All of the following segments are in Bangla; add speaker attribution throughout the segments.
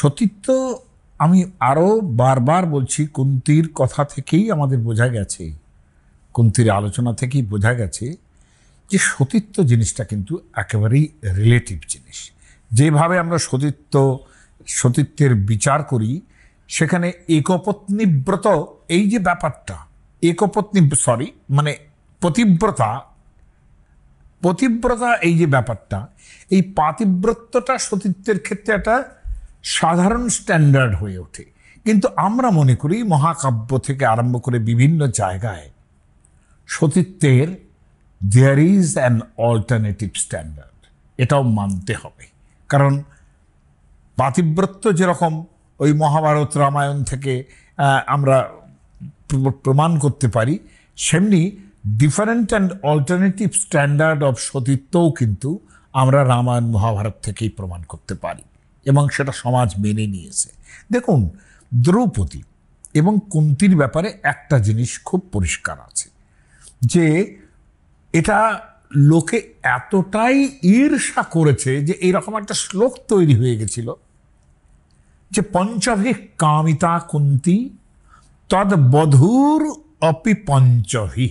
Speaker 1: সতীত্ব আমি আরও বারবার বলছি কুন্তির কথা থেকেই আমাদের বোঝা গেছে কুন্তির আলোচনা থেকেই বোঝা গেছে যে সতীত্ব জিনিসটা কিন্তু একেবারেই রিলেটিভ জিনিস যেভাবে আমরা সতীত্ব সতীত্বের বিচার করি সেখানে একপত্নীব্রত এই যে ব্যাপারটা একপত্নী সরি মানে পতিব্রতা পতিব্রতা এই যে ব্যাপারটা এই পাতিব্রত্যটা সতীত্বের ক্ষেত্রে একটা সাধারণ স্ট্যান্ডার্ড হয়ে ওঠে কিন্তু আমরা মনে করি মহাকাব্য থেকে আরম্ভ করে বিভিন্ন জায়গায় সতীত্বের there is an alternative standard এটাও মানতে হবে কারণ পাতিব্রত যেরকম ওই মহাভারত রামায়ণ থেকে আমরা প্রমাণ করতে পারি সেমনি different and alternative standard of সতীত্বও কিন্তু আমরা রামায়ণ মহাভারত থেকেই প্রমাণ করতে পারি এবং সেটা সমাজ মেনে নিয়েছে দেখুন দ্রৌপদী এবং কুন্তির ব্যাপারে একটা জিনিস খুব পরিষ্কার আছে যে এটা লোকে এতটাই ঈর্ষা করেছে যে এইরকম একটা শ্লোক তৈরি হয়ে গেছিল যে পঞ্চভে কামিতা কুন্তি তদ বধুর অপি পঞ্চভি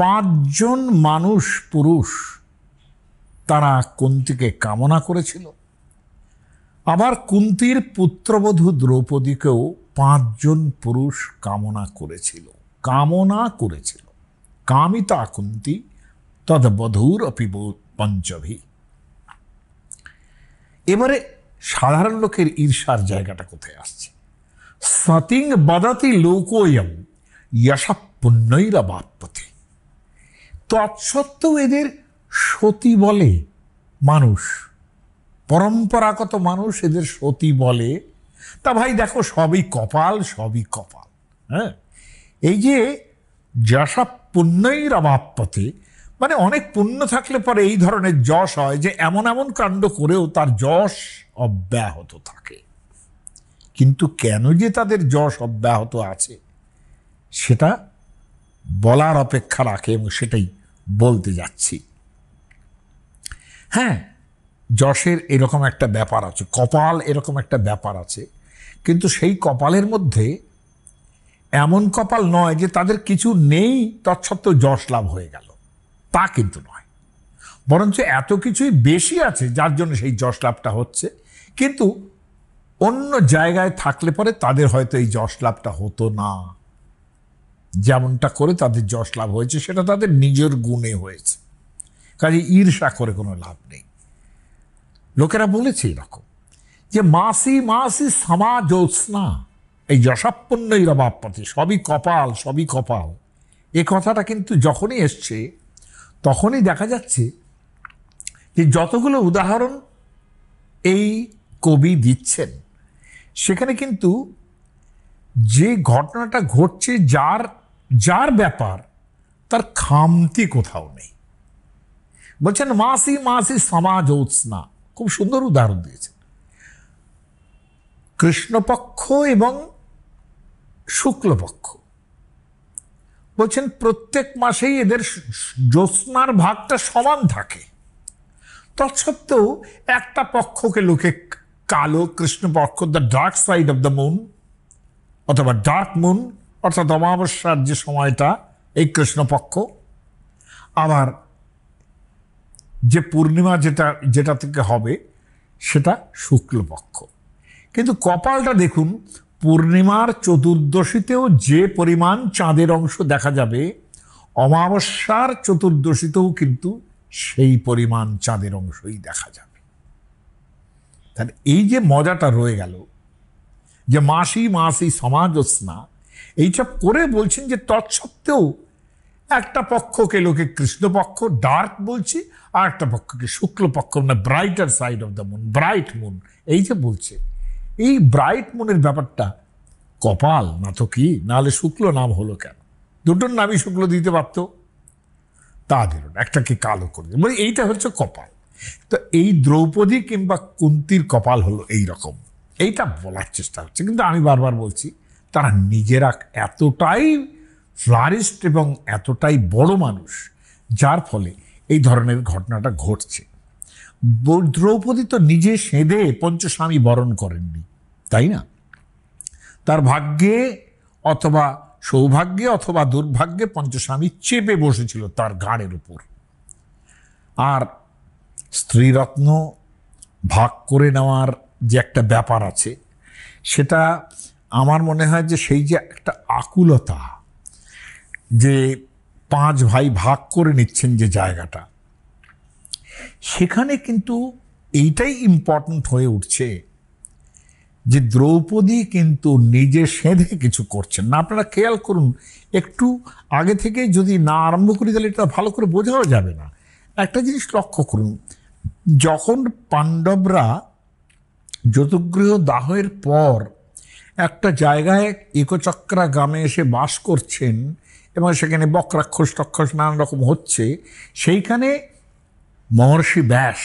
Speaker 1: পাঁচজন মানুষ পুরুষ তারা কুন্তিকে কামনা করেছিল আবার কুন্তির পুত্রবধূ দ্রৌপদীকেও পাঁচজন পুরুষ কামনা করেছিল কামনা করেছিল কামিতা কুন্তি তদবধূর অপি পঞ্চভী এবারে সাধারণ লোকের ঈর্ষার জায়গাটা কোথায় আসছে সতিং বদতি লোকয়ম যশা পুণ্যইরা বাপপথে তৎসত্ত্বেও এদের সতী বলে মানুষ পরম্পরাগত মানুষ এদের সতী বলে তা ভাই দেখো সবই কপাল সবই কপাল হ্যাঁ এই যে যশা পুণ্যের অভাবপথে মানে অনেক পুণ্য থাকলে পরে এই ধরনের যশ হয় যে এমন এমন কাণ্ড করেও তার যশ অব্যাহত থাকে কিন্তু কেন যে তাদের যশ অব্যাহত আছে সেটা বলার অপেক্ষা রাখে এবং সেটাই বলতে যাচ্ছি হ্যাঁ যশের এরকম একটা ব্যাপার আছে কপাল এরকম একটা ব্যাপার আছে কিন্তু সেই কপালের মধ্যে এমন কপাল নয় যে তাদের কিছু নেই তৎসত্ত্বেও যশ লাভ হয়ে গেল তা কিন্তু নয় বরঞ্চ এত কিছুই বেশি আছে যার জন্য সেই যশ লাভটা হচ্ছে কিন্তু অন্য জায়গায় থাকলে পরে তাদের হয়তো এই যশ লাভটা হতো না যেমনটা করে তাদের যশ লাভ হয়েছে সেটা তাদের নিজের গুণে হয়েছে কাজে ঈর্ষা করে কোনো লাভ নেই লোকেরা বলেছে এরকম যে মাসি মাসি সামা জ্যোৎস্না এই যশাপন্নই রবাবপতি সবই কপাল সবই কপাল এ কথাটা কিন্তু যখনই এসছে তখনই দেখা যাচ্ছে যে যতগুলো উদাহরণ এই কবি দিচ্ছেন সেখানে কিন্তু যে ঘটনাটা ঘটছে যার যার ব্যাপার তার খামতি কোথাও নেই বলছেন মাসি মাসি সমাজ সমাজোৎস্না খুব সুন্দর উদাহরণ দিয়েছেন কৃষ্ণপক্ষ এবং শুক্লপক্ষ বলছেন প্রত্যেক মাসেই এদের জ্যোৎস্নার ভাগটা সমান থাকে তৎসত্ত্বেও একটা পক্ষকে লোকে কালো কৃষ্ণপক্ষ the dark side of the moon অথবা ডার্ক মুন অর্থাৎ অমাবস্যার যে সময়টা এই কৃষ্ণপক্ষ আবার যে পূর্ণিমা যেটা যেটা থেকে হবে সেটা শুক্লপক্ষ কিন্তু কপালটা দেখুন পূর্ণিমার চতুর্দশীতেও যে পরিমাণ চাঁদের অংশ দেখা যাবে অমাবস্যার চতুর্দশীতেও কিন্তু সেই পরিমাণ চাঁদের অংশই দেখা যাবে তাহলে এই যে মজাটা রয়ে গেল যে মাসি মাসি সমাজ স্না এইসব করে বলছেন যে তৎসত্ত্বেও একটা পক্ষকে লোকে কৃষ্ণপক্ষ ডার্ক বলছি আর একটা পক্ষকে শুক্লপক্ষ মানে brighter side of the moon bright moon এই যে বলছে এই ব্রাইট মুনের ব্যাপারটা কপাল না তো কি নাহলে শুক্ল নাম হলো কেন দুটোর নামই শুক্ল দিতে পারত তা দিল একটাকে কালো করে দিল মানে এইটা হচ্ছে কপাল তো এই দ্রৌপদী কিংবা কুন্তির কপাল হলো এই রকম এইটা বলার চেষ্টা হচ্ছে কিন্তু আমি বারবার বলছি তারা নিজেরা এতটাই ফ্লারিস্ট এবং এতটাই বড় মানুষ যার ফলে এই ধরনের ঘটনাটা ঘটছে দ্রৌপদী তো নিজে সেঁধে পঞ্চস্বামী বরণ করেননি তাই না তার ভাগ্যে অথবা সৌভাগ্যে অথবা দুর্ভাগ্যে পঞ্চস্বামী চেপে বসেছিল তার ঘাড়ের উপর আর স্ত্রীরত্ন ভাগ করে নেওয়ার যে একটা ব্যাপার আছে সেটা আমার মনে হয় যে সেই যে একটা আকুলতা যে পাঁচ ভাই ভাগ করে নিচ্ছেন যে জায়গাটা সেখানে কিন্তু এইটাই ইম্পর্টেন্ট হয়ে উঠছে যে দ্রৌপদী কিন্তু নিজে সেঁধে কিছু করছেন না আপনারা খেয়াল করুন একটু আগে থেকে যদি না আরম্ভ করি তাহলে এটা ভালো করে বোঝাও যাবে না একটা জিনিস লক্ষ্য করুন যখন পাণ্ডবরা যতগৃহ দাহের পর একটা জায়গায় একচক্রা গ্রামে এসে বাস করছেন এবং সেখানে বক্রাক্ষস টক্ষস নানান রকম হচ্ছে সেইখানে মহর্ষি ব্যাস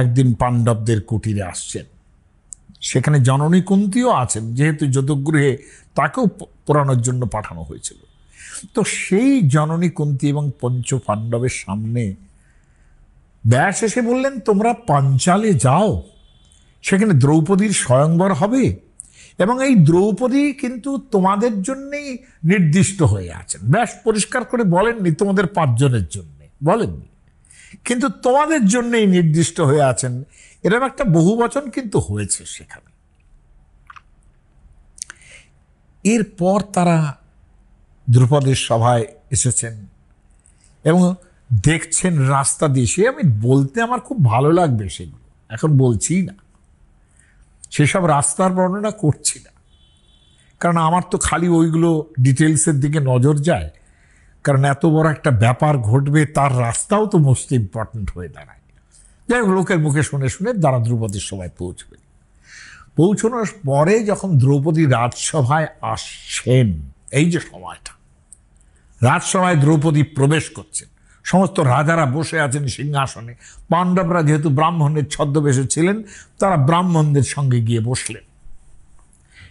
Speaker 1: একদিন পাণ্ডবদের কুটিরে আসছেন সেখানে জননী কুন্তিও আছেন যেহেতু যদুগৃহে তাকেও পোড়ানোর জন্য পাঠানো হয়েছিল তো সেই জননী কুন্তি এবং পঞ্চ পাণ্ডবের সামনে ব্যাস এসে বললেন তোমরা পাঞ্চালে যাও সেখানে দ্রৌপদীর স্বয়ংবর হবে এবং এই দ্রৌপদী কিন্তু তোমাদের জন্যেই নির্দিষ্ট হয়ে আছেন ব্যাস পরিষ্কার করে বলেননি তোমাদের পাঁচজনের জন্যে বলেননি কিন্তু তোমাদের জন্যেই নির্দিষ্ট হয়ে আছেন এরকম একটা বহু বচন কিন্তু হয়েছে সেখানে এরপর তারা দ্রুপদের সভায় এসেছেন এবং দেখছেন রাস্তা দিয়ে সে আমি বলতে আমার খুব ভালো লাগবে সেগুলো এখন বলছি না সেসব রাস্তার বর্ণনা করছি না কারণ আমার তো খালি ওইগুলো ডিটেলসের দিকে নজর যায় কারণ এত বড় একটা ব্যাপার ঘটবে তার রাস্তাও তো মোস্ট ইম্পর্ট্যান্ট হয়ে দাঁড়ায় যাই হোক লোকের মুখে শুনে শুনে দ্বারা দ্রৌপদীর সময় পৌঁছবে পৌঁছানোর পরে যখন দ্রৌপদী রাজসভায় আসছেন এই যে সময়টা রাজসভায় দ্রৌপদী প্রবেশ করছেন সমস্ত রাজারা বসে আছেন সিংহাসনে পাণ্ডবরা যেহেতু ব্রাহ্মণের ছদ্মবেশে ছিলেন তারা ব্রাহ্মণদের সঙ্গে গিয়ে বসলেন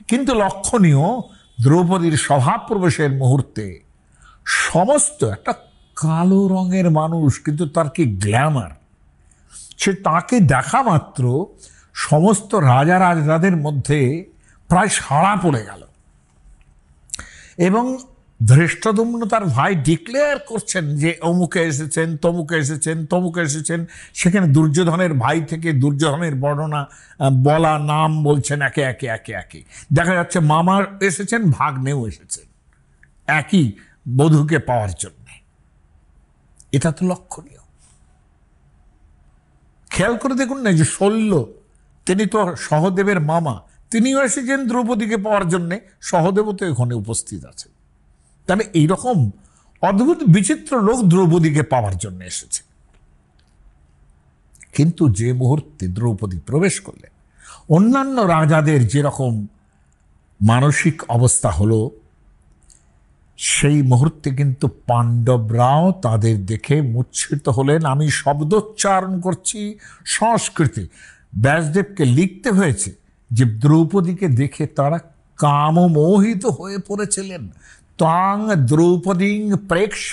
Speaker 1: কিন্তু লক্ষণীয় দ্রৌপদীর স্বভাব প্রবেশের মুহূর্তে সমস্ত একটা কালো রঙের মানুষ কিন্তু তার কি গ্ল্যামার সে তাকে দেখা মাত্র সমস্ত রাজা রাজাদের মধ্যে প্রায় সাড়া পড়ে গেল এবং ধৃষ্টদুম্ন তার ভাই ডিক্লেয়ার করছেন যে অমুকে এসেছেন তমুকে এসেছেন তমুকে এসেছেন সেখানে দুর্যোধনের ভাই থেকে দুর্যোধনের বর্ণনা বলা নাম বলছেন একে একে একে একে দেখা যাচ্ছে মামা এসেছেন ভাগ্নেও এসেছেন একই বধূকে পাওয়ার জন্যে এটা তো লক্ষণীয় খেয়াল করে দেখুন না যে শল্য তিনি তো সহদেবের মামা তিনিও এসেছেন দ্রৌপদীকে পাওয়ার জন্যে সহদেবও তো এখানে উপস্থিত আছেন তবে এইরকম অদ্ভুত বিচিত্র লোক দ্রৌপদীকে পাওয়ার জন্য এসেছে কিন্তু যে মুহূর্তে দ্রৌপদী প্রবেশ করলেন অন্যান্য রাজাদের যেরকম মানসিক অবস্থা হলো সেই মুহূর্তে কিন্তু পাণ্ডবরাও তাদের দেখে মুচ্ছিত হলেন আমি শব্দোচ্চারণ করছি সংস্কৃতি ব্যাসদেবকে লিখতে হয়েছে যে দ্রৌপদীকে দেখে তারা কামমোহিত হয়ে পড়েছিলেন ত্বাং দ্রৌপদীং প্রেক্ষ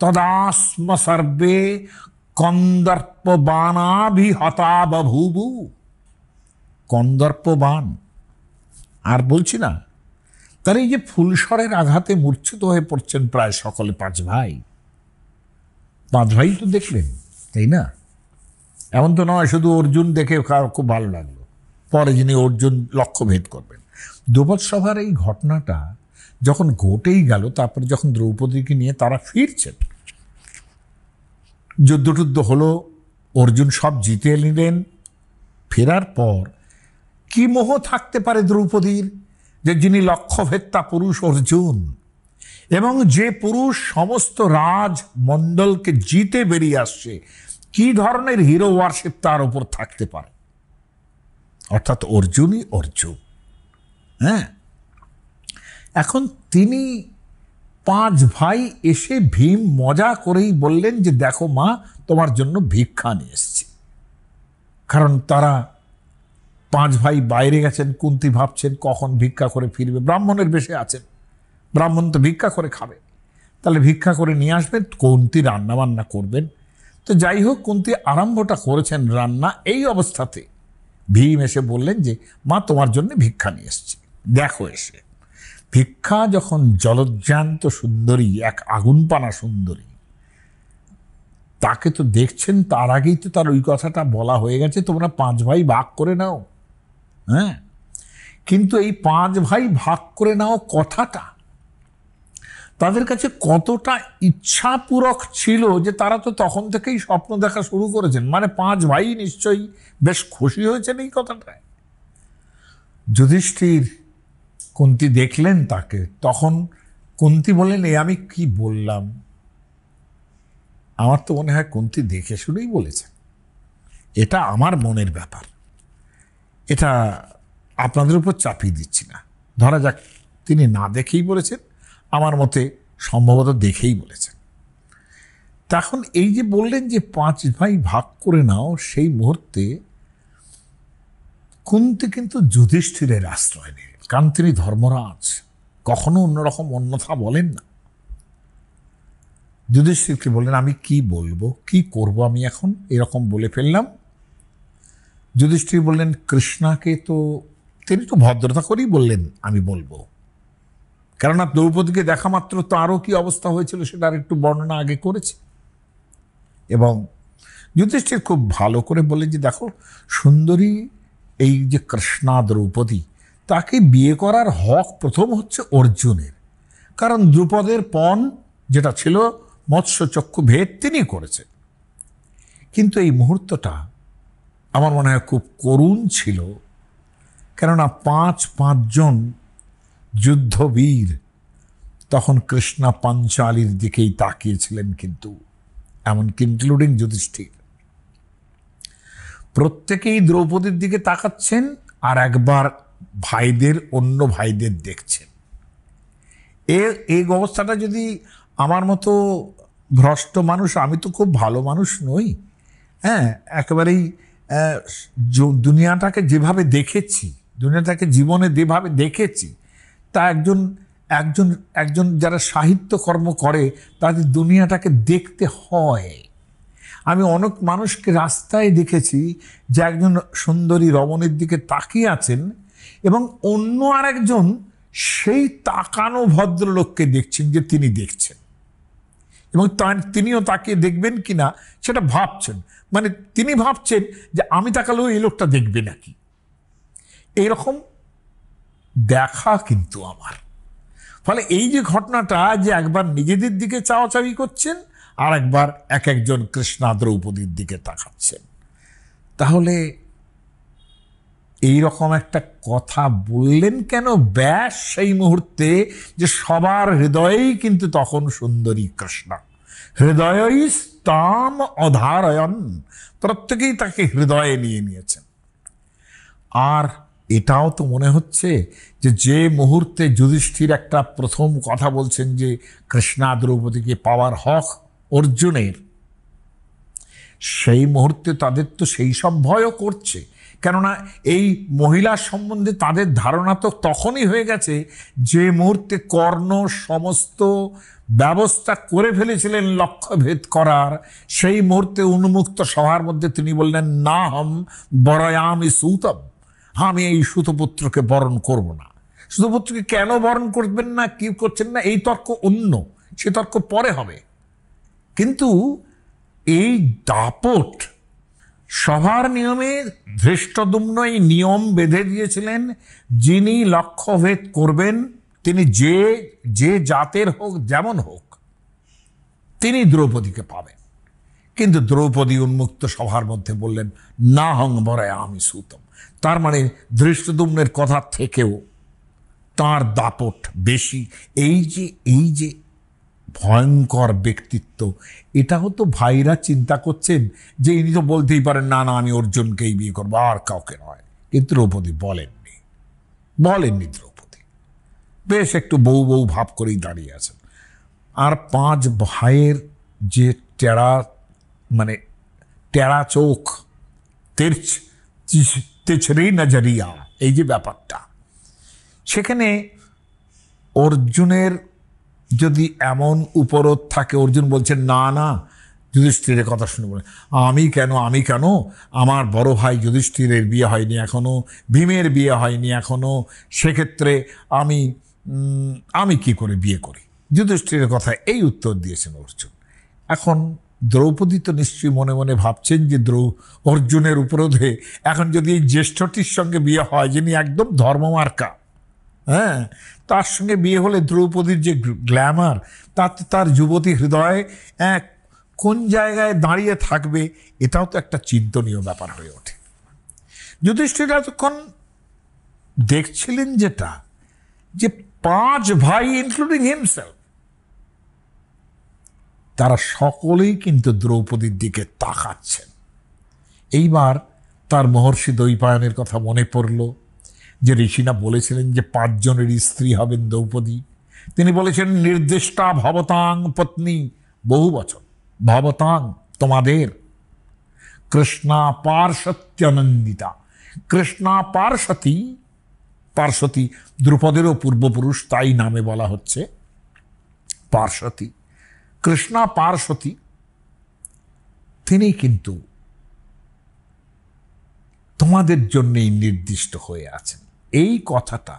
Speaker 1: তদাস্ম সর্বে কন্দর্প বানাভিহতা বভূবু কন্দর্প বান আর বলছি না তার এই যে ফুলসরের আঘাতে মূর্ছিত হয়ে পড়ছেন প্রায় সকলে পাঁচ ভাই পাঁচ ভাই তো দেখলেন তাই না এমন তো নয় শুধু অর্জুন দেখে কারো খুব ভালো লাগলো পরে যিনি অর্জুন লক্ষ্যভেদ করবেন দুবৎ এই ঘটনাটা যখন ঘটেই গেল তারপরে যখন দ্রৌপদীকে নিয়ে তারা ফিরছেন যুদ্ধটুদ্ধ হলো অর্জুন সব জিতে নিলেন ফেরার পর কি মোহ থাকতে পারে দ্রৌপদীর যে যিনি লক্ষ্যভেত্তা পুরুষ অর্জুন এবং যে পুরুষ সমস্ত রাজ মণ্ডলকে জিতে বেরিয়ে আসছে কি ধরনের হিরো ওয়ারশিপ তার ওপর থাকতে পারে অর্থাৎ অর্জুনই অর্জুন হ্যাঁ এখন তিনি পাঁচ ভাই এসে ভীম মজা করেই বললেন যে দেখো মা তোমার জন্য ভিক্ষা নিয়ে এসছে কারণ তারা পাঁচ ভাই বাইরে গেছেন কুন্তি ভাবছেন কখন ভিক্ষা করে ফিরবে ব্রাহ্মণের বেশে আছেন ব্রাহ্মণ তো ভিক্ষা করে খাবে তাহলে ভিক্ষা করে নিয়ে আসবেন কুন্তি বান্না করবেন তো যাই হোক কুন্তি আরম্ভটা করেছেন রান্না এই অবস্থাতে ভীম এসে বললেন যে মা তোমার জন্য ভিক্ষা নিয়ে এসছে দেখো এসে ভিক্ষা যখন জলজ্জান্ত সুন্দরী এক আগুনপানা সুন্দরী তাকে তো দেখছেন তার আগেই তো তার ওই কথাটা বলা হয়ে গেছে তোমরা পাঁচ ভাই ভাগ করে নাও হ্যাঁ কিন্তু এই পাঁচ ভাই ভাগ করে নাও কথাটা তাদের কাছে কতটা ইচ্ছাপূরক ছিল যে তারা তো তখন থেকেই স্বপ্ন দেখা শুরু করেছেন মানে পাঁচ ভাই নিশ্চয়ই বেশ খুশি হয়েছেন এই কথাটায় যুধিষ্ঠির কুন্তি দেখলেন তাকে তখন কুন্তি বললেন এ আমি কি বললাম আমার তো মনে হয় কুন্তি দেখে শুনেই বলেছেন এটা আমার মনের ব্যাপার এটা আপনাদের উপর চাপিয়ে দিচ্ছি না ধরা যাক তিনি না দেখেই বলেছেন আমার মতে সম্ভবত দেখেই বলেছেন তখন এই যে বললেন যে পাঁচ ভাই ভাগ করে নাও সেই মুহূর্তে কুন্তি কিন্তু যুধিষ্ঠিরের আশ্রয় নেই কারণ তিনি ধর্মরাজ কখনো অন্যরকম অন্যথা বলেন না যুধিষ্ঠিরকে বললেন আমি কি বলবো কি করব আমি এখন এরকম বলে ফেললাম যুধিষ্ঠির বললেন কৃষ্ণাকে তো তিনি তো ভদ্রতা করেই বললেন আমি বলবো কেননা দ্রৌপদীকে দেখা মাত্র তারও কি অবস্থা হয়েছিল সেটা আর একটু বর্ণনা আগে করেছে এবং যুধিষ্ঠির খুব ভালো করে বলে যে দেখো সুন্দরী এই যে কৃষ্ণা দ্রৌপদী তাকে বিয়ে করার হক প্রথম হচ্ছে অর্জুনের কারণ দ্রুপদের পণ যেটা ছিল মৎস্যচক্ষু ভেদ তিনি করেছে কিন্তু এই মুহূর্তটা আমার মনে হয় খুব করুণ ছিল কেননা পাঁচ পাঁচজন যুদ্ধবীর তখন কৃষ্ণা পাঞ্চালীর দিকেই তাকিয়েছিলেন কিন্তু এমনকি ইনক্লুডিং যুধিষ্ঠির প্রত্যেকেই দ্রৌপদীর দিকে তাকাচ্ছেন আর একবার ভাইদের অন্য ভাইদের দেখছেন এ এই অবস্থাটা যদি আমার মতো ভ্রষ্ট মানুষ আমি তো খুব ভালো মানুষ নই হ্যাঁ একেবারেই দুনিয়াটাকে যেভাবে দেখেছি দুনিয়াটাকে জীবনে যেভাবে দেখেছি তা একজন একজন একজন যারা সাহিত্যকর্ম করে তাদের দুনিয়াটাকে দেখতে হয় আমি অনেক মানুষকে রাস্তায় দেখেছি যে একজন সুন্দরী রমণের দিকে তাকিয়ে আছেন এবং অন্য আরেকজন সেই তাকানো ভদ্রলোককে দেখছেন যে তিনি দেখছেন এবং তিনিও তাকে দেখবেন কি না সেটা ভাবছেন মানে তিনি ভাবছেন যে আমি তাকালেও এই লোকটা দেখবে নাকি এইরকম দেখা কিন্তু আমার ফলে এই যে ঘটনাটা যে একবার নিজেদের দিকে চাওয়াচাবি করছেন আর একবার এক একজন কৃষ্ণা দ্রৌপদীর দিকে তাকাচ্ছেন তাহলে এই রকম একটা কথা বললেন কেন ব্যাস সেই মুহূর্তে যে সবার হৃদয়েই কিন্তু তখন সুন্দরী কৃষ্ণা হৃদয়ই স্তাম অধারয়ন প্রত্যেকেই তাকে হৃদয়ে নিয়ে নিয়েছেন আর এটাও তো মনে হচ্ছে যে যে মুহূর্তে যুধিষ্ঠির একটা প্রথম কথা বলছেন যে কৃষ্ণা দ্রৌপদীকে পাওয়ার হক অর্জুনের সেই মুহূর্তে তাদের তো সেই সব ভয়ও করছে কেননা এই মহিলার সম্বন্ধে তাদের ধারণা তো তখনই হয়ে গেছে যে মুহূর্তে কর্ণ সমস্ত ব্যবস্থা করে ফেলেছিলেন লক্ষ্যভেদ করার সেই মুহূর্তে উন্মুক্ত সভার মধ্যে তিনি বললেন না হম বরয়ামি সুতম আমি এই সুতপুত্রকে বরণ করব না সুতপুত্রকে কেন বরণ করবেন না কি করছেন না এই তর্ক অন্য সে তর্ক পরে হবে কিন্তু এই দাপট সভার নিয়মে ধৃষ্টদুম্ন এই নিয়ম বেঁধে দিয়েছিলেন যিনি লক্ষ্যভেদ করবেন তিনি যে যে জাতের হোক যেমন হোক তিনি দ্রৌপদীকে পাবেন কিন্তু দ্রৌপদী উন্মুক্ত সভার মধ্যে বললেন না হংবরায় আমি সুতম তার মানে ধৃষ্টদুম্নের কথা থেকেও তার দাপট বেশি এই যে এই যে ভয়ঙ্কর ব্যক্তিত্ব এটাও তো ভাইরা চিন্তা করছেন যে ইনি তো বলতেই পারেন না না আমি অর্জুনকেই বিয়ে করবো আর কাউকে নয় কিন্তু দ্রৌপদী বলেননি বলেননি দ্রৌপদী বেশ একটু বউ বউ ভাব করেই দাঁড়িয়ে আছেন আর পাঁচ ভাইয়ের যে টেরা মানে টেরা চোখ তেরছ তেছরি নজরিয়া এই যে ব্যাপারটা সেখানে অর্জুনের যদি এমন উপরোধ থাকে অর্জুন বলছেন না না যুধিষ্ঠিরের কথা শুনে বলে আমি কেন আমি কেন আমার বড় ভাই যুধিষ্ঠিরের বিয়ে হয়নি এখনও ভীমের বিয়ে হয়নি এখনও সেক্ষেত্রে আমি আমি কি করে বিয়ে করি যুধিষ্ঠিরের কথা এই উত্তর দিয়েছেন অর্জুন এখন দ্রৌপদী তো নিশ্চয়ই মনে মনে ভাবছেন যে দ্রৌ অর্জুনের উপরোধে এখন যদি এই জ্যেষ্ঠটির সঙ্গে বিয়ে হয় যিনি একদম ধর্মমার্কা হ্যাঁ তার সঙ্গে বিয়ে হলে দ্রৌপদীর যে গ্ল্যামার তাতে তার যুবতী হৃদয় এক কোন জায়গায় দাঁড়িয়ে থাকবে এটাও তো একটা চিন্তনীয় ব্যাপার হয়ে ওঠে যুধিষ্ঠির এতক্ষণ দেখছিলেন যেটা যে পাঁচ ভাই ইনক্লুডিং হিমসেলফ তারা সকলেই কিন্তু দ্রৌপদীর দিকে তাকাচ্ছেন এইবার তার মহর্ষি দৈপায়নের কথা মনে পড়লো যে ঋষিনা বলেছিলেন যে পাঁচজনের স্ত্রী হবেন দ্রৌপদী তিনি বলেছেন নির্দিষ্টা ভবতাং পত্নী বহু বছর ভবতাং তোমাদের কৃষ্ণা পার্শ্বত্যানন্দিতা কৃষ্ণা পার্শ্বতী পার্শ্বতী দ্রুপদেরও পূর্বপুরুষ তাই নামে বলা হচ্ছে পার্শ্বতী কৃষ্ণা পার্শ্বতী তিনি কিন্তু তোমাদের জন্যেই নির্দিষ্ট হয়ে আছেন এই কথাটা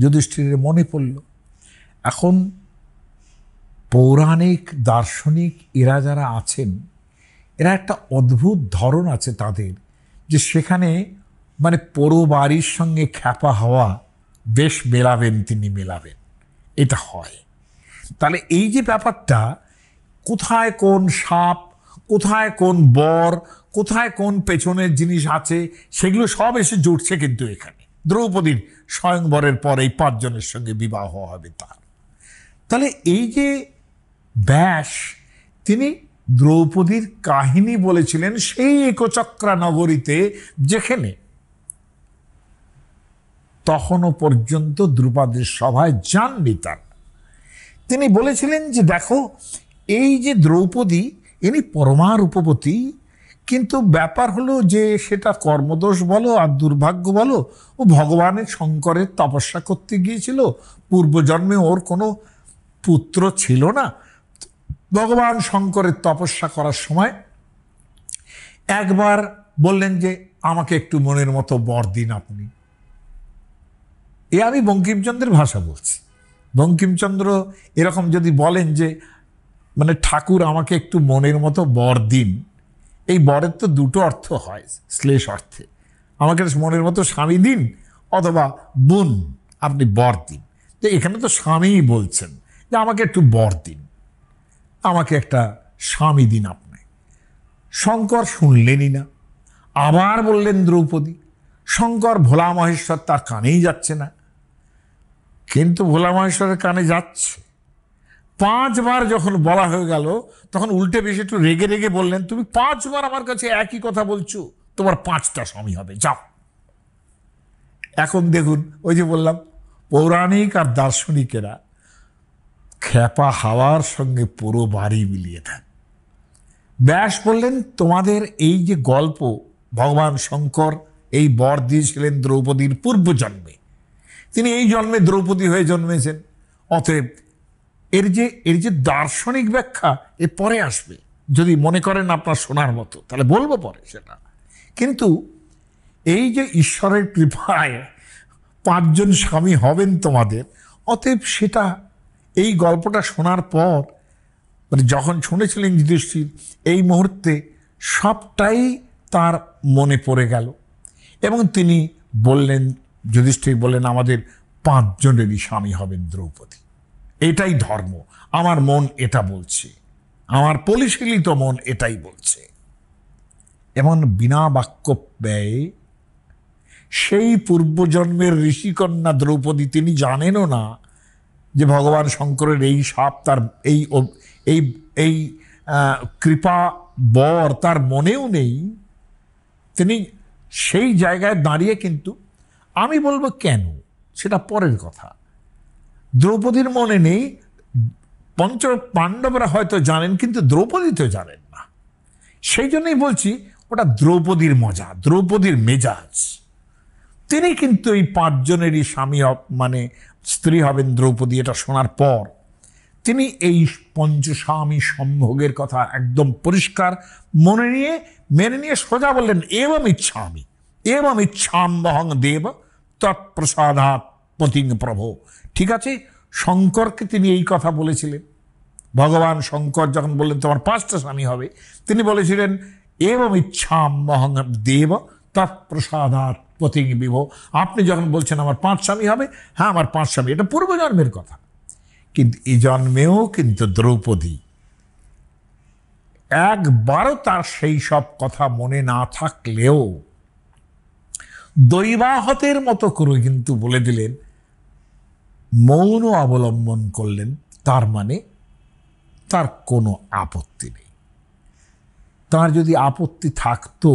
Speaker 1: যুধিষ্ঠিরের মনে পড়ল এখন পৌরাণিক দার্শনিক এরা যারা আছেন এরা একটা অদ্ভুত ধরন আছে তাদের যে সেখানে মানে পরবাড়ির সঙ্গে খ্যাপা হওয়া বেশ মেলাবেন তিনি মেলাবেন এটা হয় তাহলে এই যে ব্যাপারটা কোথায় কোন সাপ কোথায় কোন বর কোথায় কোন পেছনের জিনিস আছে সেগুলো সব এসে জুটছে কিন্তু এখানে দ্রৌপদীর স্বয়ংবরের পর এই পাঁচজনের সঙ্গে বিবাহ হবে তার তাহলে এই যে ব্যাস তিনি দ্রৌপদীর কাহিনী বলেছিলেন সেই একচক্রা নগরীতে যেখানে তখনও পর্যন্ত দ্রুপদের সভায় যাননি তার তিনি বলেছিলেন যে দেখো এই যে দ্রৌপদী ইনি পরমার উপপতি কিন্তু ব্যাপার হলো যে সেটা কর্মদোষ বলো আর দুর্ভাগ্য বলো ও ভগবানের শঙ্করের তপস্যা করতে গিয়েছিল পূর্বজন্মে ওর কোনো পুত্র ছিল না ভগবান শঙ্করের তপস্যা করার সময় একবার বললেন যে আমাকে একটু মনের মতো বর দিন আপনি এ আমি বঙ্কিমচন্দ্রের ভাষা বলছি বঙ্কিমচন্দ্র এরকম যদি বলেন যে মানে ঠাকুর আমাকে একটু মনের মতো বর দিন এই বরের তো দুটো অর্থ হয় শ্লেষ অর্থে আমাকে মনের মতো স্বামী দিন অথবা বোন আপনি বর দিন তো এখানে তো স্বামীই বলছেন যে আমাকে একটু বর দিন আমাকে একটা স্বামী দিন আপনি শঙ্কর শুনলেনই না আবার বললেন দ্রৌপদী শঙ্কর ভোলা মহেশ্বর তার কানেই যাচ্ছে না কিন্তু ভোলা মহেশ্বরের কানে যাচ্ছে পাঁচবার যখন বলা হয়ে গেল তখন উল্টে বেশি একটু রেগে রেগে বললেন তুমি পাঁচবার আমার কাছে একই কথা বলছো তোমার পাঁচটা স্বামী হবে যাও এখন দেখুন ওই যে বললাম পৌরাণিক আর দার্শনিকেরা খ্যাপা হাওয়ার সঙ্গে পুরো বাড়ি মিলিয়ে থাক ব্যাস বললেন তোমাদের এই যে গল্প ভগবান শঙ্কর এই বর দিয়েছিলেন দ্রৌপদীর পূর্ব জন্মে তিনি এই জন্মে দ্রৌপদী হয়ে জন্মেছেন অতএব এর যে এর যে দার্শনিক ব্যাখ্যা এ পরে আসবে যদি মনে করেন আপনার শোনার মতো তাহলে বলবো পরে সেটা কিন্তু এই যে ঈশ্বরের কৃপায় পাঁচজন স্বামী হবেন তোমাদের অতএব সেটা এই গল্পটা শোনার পর মানে যখন শুনেছিলেন যুধিষ্ঠির এই মুহূর্তে সবটাই তার মনে পড়ে গেল এবং তিনি বললেন যুধিষ্ঠির বললেন আমাদের পাঁচজনেরই স্বামী হবেন দ্রৌপদী এটাই ধর্ম আমার মন এটা বলছে আমার পলিশীলিত মন এটাই বলছে এমন বিনা বাক্য ব্যয়ে সেই পূর্বজন্মের ঋষিকন্যা দ্রৌপদী তিনি জানেনও না যে ভগবান শঙ্করের এই সাপ তার এই এই এই কৃপা বর তার মনেও নেই তিনি সেই জায়গায় দাঁড়িয়ে কিন্তু আমি বলবো কেন সেটা পরের কথা দ্রৌপদীর মনে নেই পঞ্চ পাণ্ডবরা হয়তো জানেন কিন্তু দ্রৌপদী তো জানেন না সেই জন্যই বলছি ওটা দ্রৌপদীর মজা দ্রৌপদীর মেজাজ তিনি কিন্তু এই পাঁচজনেরই স্বামী মানে স্ত্রী হবেন দ্রৌপদী এটা শোনার পর তিনি এই পঞ্চস্বামী সম্ভোগের কথা একদম পরিষ্কার মনে নিয়ে মেনে নিয়ে সোজা বললেন এবম ইচ্ছামি এবং ইচ্ছাম্বহং দেব তৎপ্রসাদাত প্রভু ঠিক আছে শঙ্করকে তিনি এই কথা বলেছিলেন ভগবান শঙ্কর যখন বললেন তোমার পাঁচটা স্বামী হবে তিনি বলেছিলেন এবং ইচ্ছাম মহং দেব তৎপ্রসাদার প্রতিবিভ আপনি যখন বলছেন আমার পাঁচ স্বামী হবে হ্যাঁ আমার পাঁচ স্বামী এটা পূর্বজন্মের কথা কিন্তু এই জন্মেও কিন্তু দ্রৌপদী একবারও তার সেই সব কথা মনে না থাকলেও দৈবাহতের মতো করে কিন্তু বলে দিলেন মৌন অবলম্বন করলেন তার মানে তার কোনো আপত্তি নেই তার যদি আপত্তি থাকতো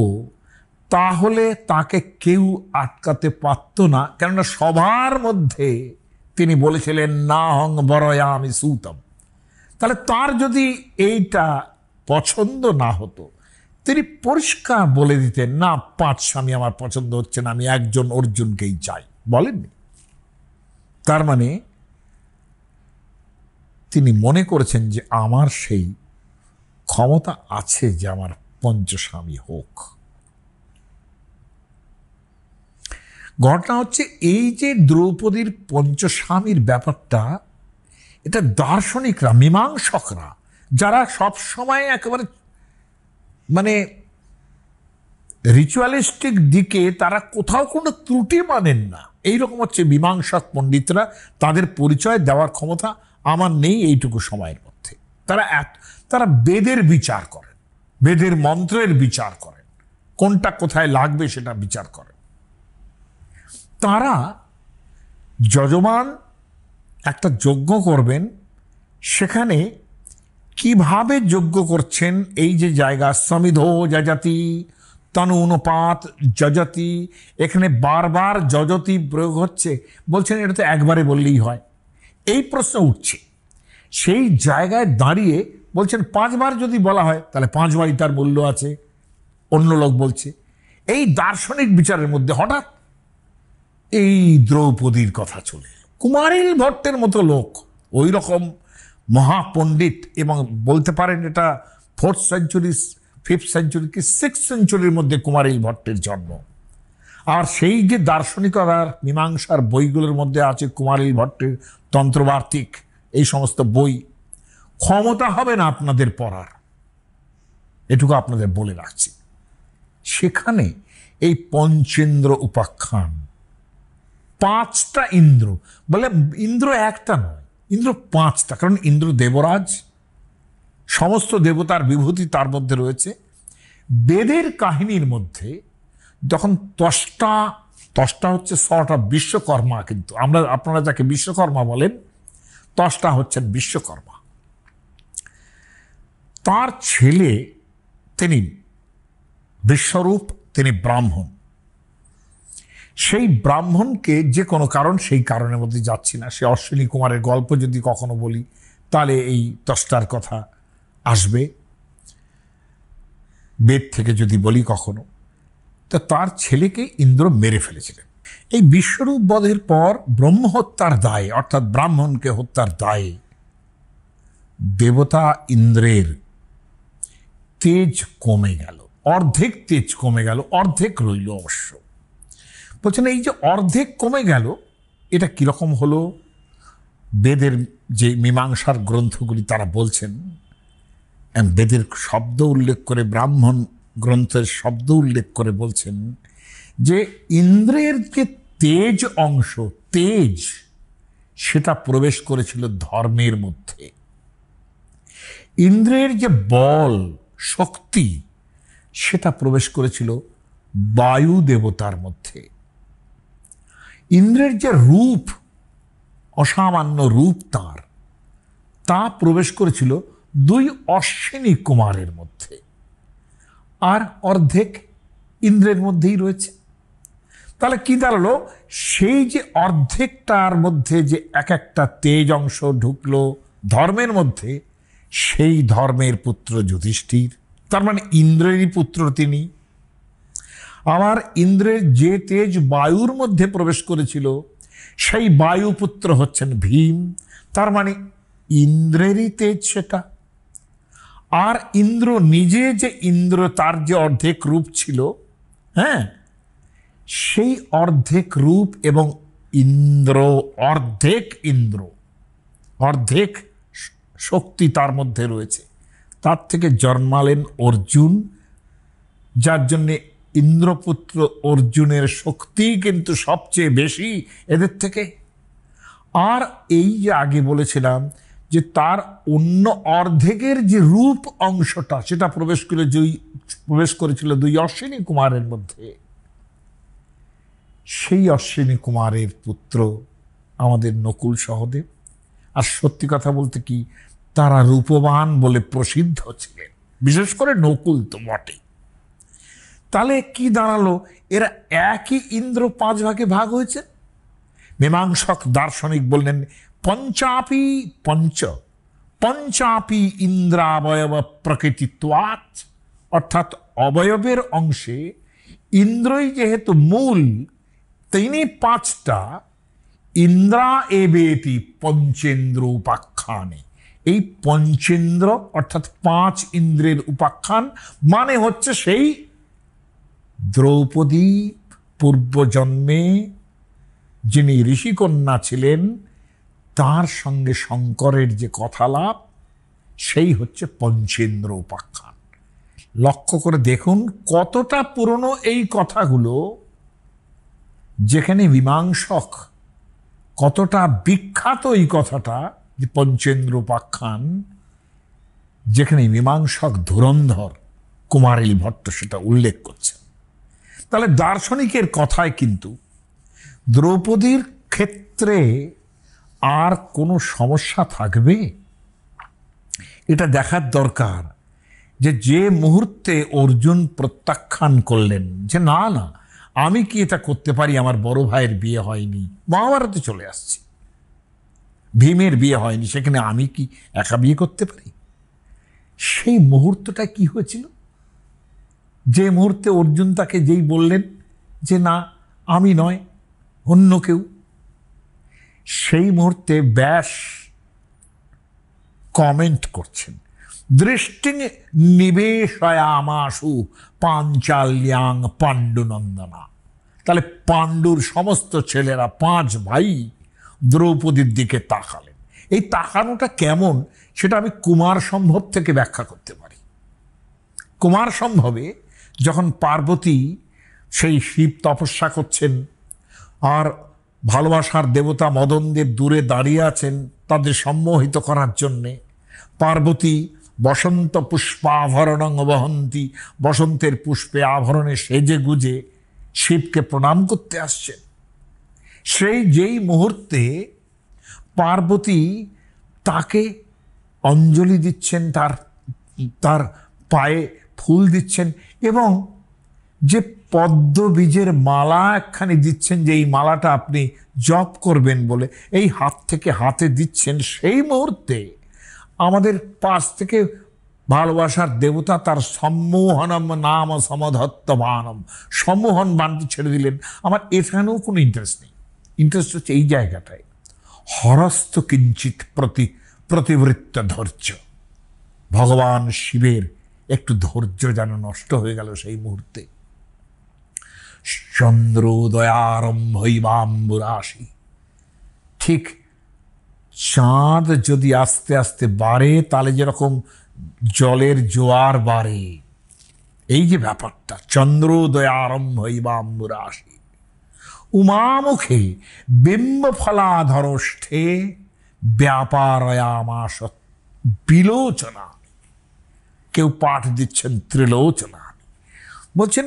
Speaker 1: তাহলে তাকে কেউ আটকাতে পারত না কেননা সবার মধ্যে তিনি বলেছিলেন না হং বরয়া আমি সুতম তাহলে তার যদি এইটা পছন্দ না হতো তিনি পরিষ্কার বলে দিতেন না পাঁচ স্বামী আমার পছন্দ হচ্ছে না আমি একজন অর্জুনকেই চাই বলেননি তার মানে তিনি মনে করেছেন যে আমার সেই ক্ষমতা আছে যে আমার পঞ্চস্বামী হোক ঘটনা হচ্ছে এই যে দ্রৌপদীর পঞ্চস্বামীর ব্যাপারটা এটা দার্শনিকরা মীমাংসকরা যারা সব সময় একেবারে মানে রিচুয়ালিস্টিক দিকে তারা কোথাও কোনো ত্রুটি মানেন না এইরকম হচ্ছে মীমাংসাত পণ্ডিতরা তাদের পরিচয় দেওয়ার ক্ষমতা আমার নেই এইটুকু সময়ের মধ্যে তারা তারা বেদের বিচার করেন বেদের মন্ত্রের বিচার করেন কোনটা কোথায় লাগবে সেটা বিচার করেন তারা যজমান একটা যজ্ঞ করবেন সেখানে কিভাবে যজ্ঞ করছেন এই যে জায়গা সমিধো যাজাতি তনু অনুপাত যজতি এখানে বারবার যজতি প্রয়োগ হচ্ছে বলছেন এটা তো একবারে বললেই হয় এই প্রশ্ন উঠছে সেই জায়গায় দাঁড়িয়ে বলছেন পাঁচবার যদি বলা হয় তাহলে পাঁচবারই তার মূল্য আছে অন্য লোক বলছে এই দার্শনিক বিচারের মধ্যে হঠাৎ এই দ্রৌপদীর কথা চলে কুমারিল ভট্টের মতো লোক ওই রকম মহাপণ্ডিত এবং বলতে পারেন এটা ফোর্থ সেঞ্চুরির ফিফথ সেঞ্চুরি কি সিক্স সেঞ্চুরির মধ্যে কুমারীল ভট্টের জন্ম আর সেই যে দার্শনিকতার মীমাংসার বইগুলোর মধ্যে আছে কুমারীল ভট্টের তন্ত্রবার্তিক এই সমস্ত বই ক্ষমতা হবে না আপনাদের পড়ার এটুকু আপনাদের বলে রাখছি সেখানে এই পঞ্চেন্দ্র উপাখ্যান পাঁচটা ইন্দ্র বলে ইন্দ্র একটা নয় ইন্দ্র পাঁচটা কারণ ইন্দ্র দেবরাজ সমস্ত দেবতার বিভূতি তার মধ্যে রয়েছে বেদের কাহিনীর মধ্যে যখন তষ্টা তষ্টা হচ্ছে সটা বিশ্বকর্মা কিন্তু আমরা আপনারা যাকে বিশ্বকর্মা বলেন তষ্টা হচ্ছেন বিশ্বকর্মা তার ছেলে তিনি বিশ্বরূপ তিনি ব্রাহ্মণ সেই ব্রাহ্মণকে যে কোনো কারণ সেই কারণের মধ্যে যাচ্ছি না সে অশ্বিনী কুমারের গল্প যদি কখনো বলি তাহলে এই তষ্টার কথা আসবে বেদ থেকে যদি বলি কখনো তা তার ছেলেকে ইন্দ্র মেরে ফেলেছিলেন এই বিশ্বরূপ বধের পর ব্রহ্মহত্যার দায়ে অর্থাৎ ব্রাহ্মণকে হত্যার দায়ে দেবতা ইন্দ্রের তেজ কমে গেল অর্ধেক তেজ কমে গেল অর্ধেক রইল অবশ্য বলছেন এই যে অর্ধেক কমে গেল এটা কীরকম হলো বেদের যে মীমাংসার গ্রন্থগুলি তারা বলছেন বেদের শব্দ উল্লেখ করে ব্রাহ্মণ গ্রন্থের শব্দ উল্লেখ করে বলছেন যে ইন্দ্রের যে তেজ অংশ তেজ সেটা প্রবেশ করেছিল ধর্মের মধ্যে ইন্দ্রের যে বল শক্তি সেটা প্রবেশ করেছিল বায়ু দেবতার মধ্যে ইন্দ্রের যে রূপ অসামান্য রূপ তার তা প্রবেশ করেছিল দুই অশ্বিনী কুমারের মধ্যে আর অর্ধেক ইন্দ্রের মধ্যেই রয়েছে তাহলে কি দাঁড়ালো সেই যে অর্ধেকটার মধ্যে যে এক একটা তেজ অংশ ঢুকলো ধর্মের মধ্যে সেই ধর্মের পুত্র যুধিষ্ঠির তার মানে ইন্দ্রেরই পুত্র তিনি আবার ইন্দ্রের যে তেজ বায়ুর মধ্যে প্রবেশ করেছিল সেই বায়ুপুত্র হচ্ছেন ভীম তার মানে ইন্দ্রেরই তেজ সেটা আর ইন্দ্র নিজে যে ইন্দ্র তার যে অর্ধেক রূপ ছিল হ্যাঁ সেই অর্ধেক রূপ এবং ইন্দ্র অর্ধেক ইন্দ্র অর্ধেক শক্তি তার মধ্যে রয়েছে তার থেকে জন্মালেন অর্জুন যার জন্যে ইন্দ্রপুত্র অর্জুনের শক্তি কিন্তু সবচেয়ে বেশি এদের থেকে আর এই যে আগে বলেছিলাম যে তার অন্য অর্ধেকের যে রূপ অংশটা সেটা প্রবেশ করে দুই প্রবেশ করেছিল দুই অশ্বিনী কুমারের মধ্যে সেই অশ্বিনী কুমারের পুত্র আমাদের নকুল সহদেব আর সত্যি কথা বলতে কি তারা রূপবান বলে প্রসিদ্ধ ছিলেন বিশেষ করে নকুল তো বটে তাহলে কি দাঁড়ালো এরা একই ইন্দ্র পাঁচ ভাগে ভাগ হয়েছে মীমাংসক দার্শনিক বললেন পঞ্চাপি পঞ্চ পঞ্চাপি ইন্দ্রাবয়ব প্রকৃতিত্বাৎ অর্থাৎ অবয়বের অংশে ইন্দ্রই যেহেতু মূল তিনি পাঁচটা ইন্দ্রা এবেতি পঞ্চেন্দ্র উপাখ্যানে এই পঞ্চেন্দ্র অর্থাৎ পাঁচ ইন্দ্রের উপাখ্যান মানে হচ্ছে সেই দ্রৌপদী পূর্বজন্মে যিনি ঋষিকন্যা ছিলেন তার সঙ্গে শঙ্করের যে কথালাপ সেই হচ্ছে পঞ্চেন্দ্র উপাখ্যান লক্ষ্য করে দেখুন কতটা পুরনো এই কথাগুলো যেখানে মীমাংসক কতটা বিখ্যাত এই কথাটা যে পঞ্চেন্দ্র উপাখ্যান যেখানে মীমাংসক ধুরন্ধর কুমারিল ভট্ট সেটা উল্লেখ করছে তাহলে দার্শনিকের কথায় কিন্তু দ্রৌপদীর ক্ষেত্রে আর কোনো সমস্যা থাকবে এটা দেখার দরকার যে যে মুহূর্তে অর্জুন প্রত্যাখ্যান করলেন যে না না আমি কি এটা করতে পারি আমার বড় ভাইয়ের বিয়ে হয়নি মহাভারতে চলে আসছে ভীমের বিয়ে হয়নি সেখানে আমি কি একা বিয়ে করতে পারি সেই মুহূর্তটা কি হয়েছিল যে মুহূর্তে অর্জুন তাকে যেই বললেন যে না আমি নয় অন্য কেউ সেই মুহূর্তে ব্যাস কমেন্ট করছেন দৃষ্টি নিবেশয়ামাশু পাঞ্চাল্যাং পাণ্ডুনন্দনা তাহলে পাণ্ডুর সমস্ত ছেলেরা পাঁচ ভাই দ্রৌপদীর দিকে তাকালেন এই তাকানোটা কেমন সেটা আমি কুমার সম্ভব থেকে ব্যাখ্যা করতে পারি কুমার সম্ভবে যখন পার্বতী সেই শিব তপস্যা করছেন আর ভালোবাসার দেবতা মদনদেব দূরে দাঁড়িয়ে আছেন তাদের সম্মোহিত করার জন্যে পার্বতী বসন্ত পুষ্পাভরণং বহন্তি বসন্তের পুষ্পে আভরণে সেজে গুজে শিবকে প্রণাম করতে আসছেন সেই যেই মুহূর্তে পার্বতী তাকে অঞ্জলি দিচ্ছেন তার তার পায়ে ফুল দিচ্ছেন এবং যে পদ্ম বীজের মালা একখানি দিচ্ছেন যে এই মালাটা আপনি জপ করবেন বলে এই হাত থেকে হাতে দিচ্ছেন সেই মুহূর্তে আমাদের পাশ থেকে ভালোবাসার দেবতা তার সম্মোহনম নাম সমধত্তবানম সম্মোহন বানটি ছেড়ে দিলেন আমার এখানেও কোনো ইন্টারেস্ট নেই ইন্টারেস্ট হচ্ছে এই জায়গাটায় হরস্ত কিঞ্চিত প্রতি প্রতিবৃত্ত ধৈর্য ভগবান শিবের একটু ধৈর্য যেন নষ্ট হয়ে গেল সেই মুহূর্তে চন্দ্রোদয়ারম্ভৈবাম্বুরাশি ঠিক চাঁদ যদি আস্তে আস্তে বাড়ে তাহলে যেরকম জলের জোয়ার বাড়ে এই যে ব্যাপারটা চন্দ্রোদয়ারম্ভ ইবাম্বুরাশি উমামুখে বিম্ব ফলাধরষ্ঠে ব্যাপারয়ামাস বিলোচনা কেউ পাঠ দিচ্ছেন ত্রিলোচনা বলছেন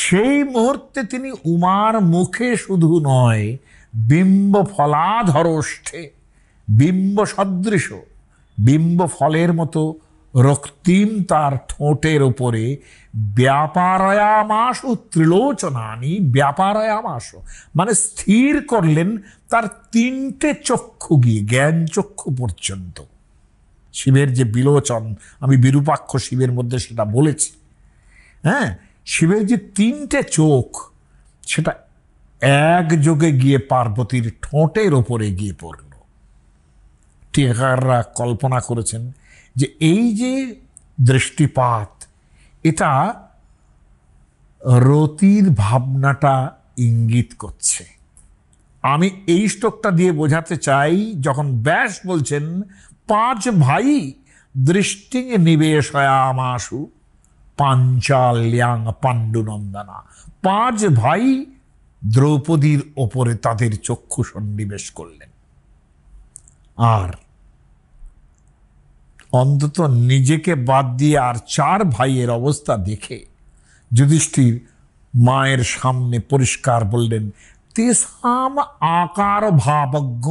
Speaker 1: সেই মুহূর্তে তিনি উমার মুখে শুধু নয় বিম্ব ফলাধরষ্ঠে বিম্ব সদৃশ বিম্ব ফলের মতো রক্তিম তার ঠোঁটের ওপরে ব্যাপারয়ামাস ও ত্রিলোচনানি ব্যাপারয়ামাস মানে স্থির করলেন তার তিনটে চক্ষু গিয়ে জ্ঞান চক্ষু পর্যন্ত শিবের যে বিলোচন আমি বিরূপাক্ষ শিবের মধ্যে সেটা বলেছি হ্যাঁ শিবের যে তিনটে চোখ সেটা একযোগে গিয়ে পার্বতীর ঠোঁটের ওপরে গিয়ে পড়ল টিকাররা কল্পনা করেছেন যে এই যে দৃষ্টিপাত এটা রতির ভাবনাটা ইঙ্গিত করছে আমি এই স্টোকটা দিয়ে বোঝাতে চাই যখন ব্যাস বলছেন পাঁচ ভাই দৃষ্টি নিবেশয়া আমাশু পাঞ্চাল্যাং পাণ্ডুনন্দনা পাঁচ ভাই দ্রৌপদীর ওপরে তাদের চক্ষু সন্নিবেশ করলেন আর অন্তত নিজেকে বাদ দিয়ে আর চার ভাইয়ের অবস্থা দেখে যুধিষ্ঠির মায়ের সামনে পরিষ্কার বললেন তেসাম আকার ভাবজ্ঞ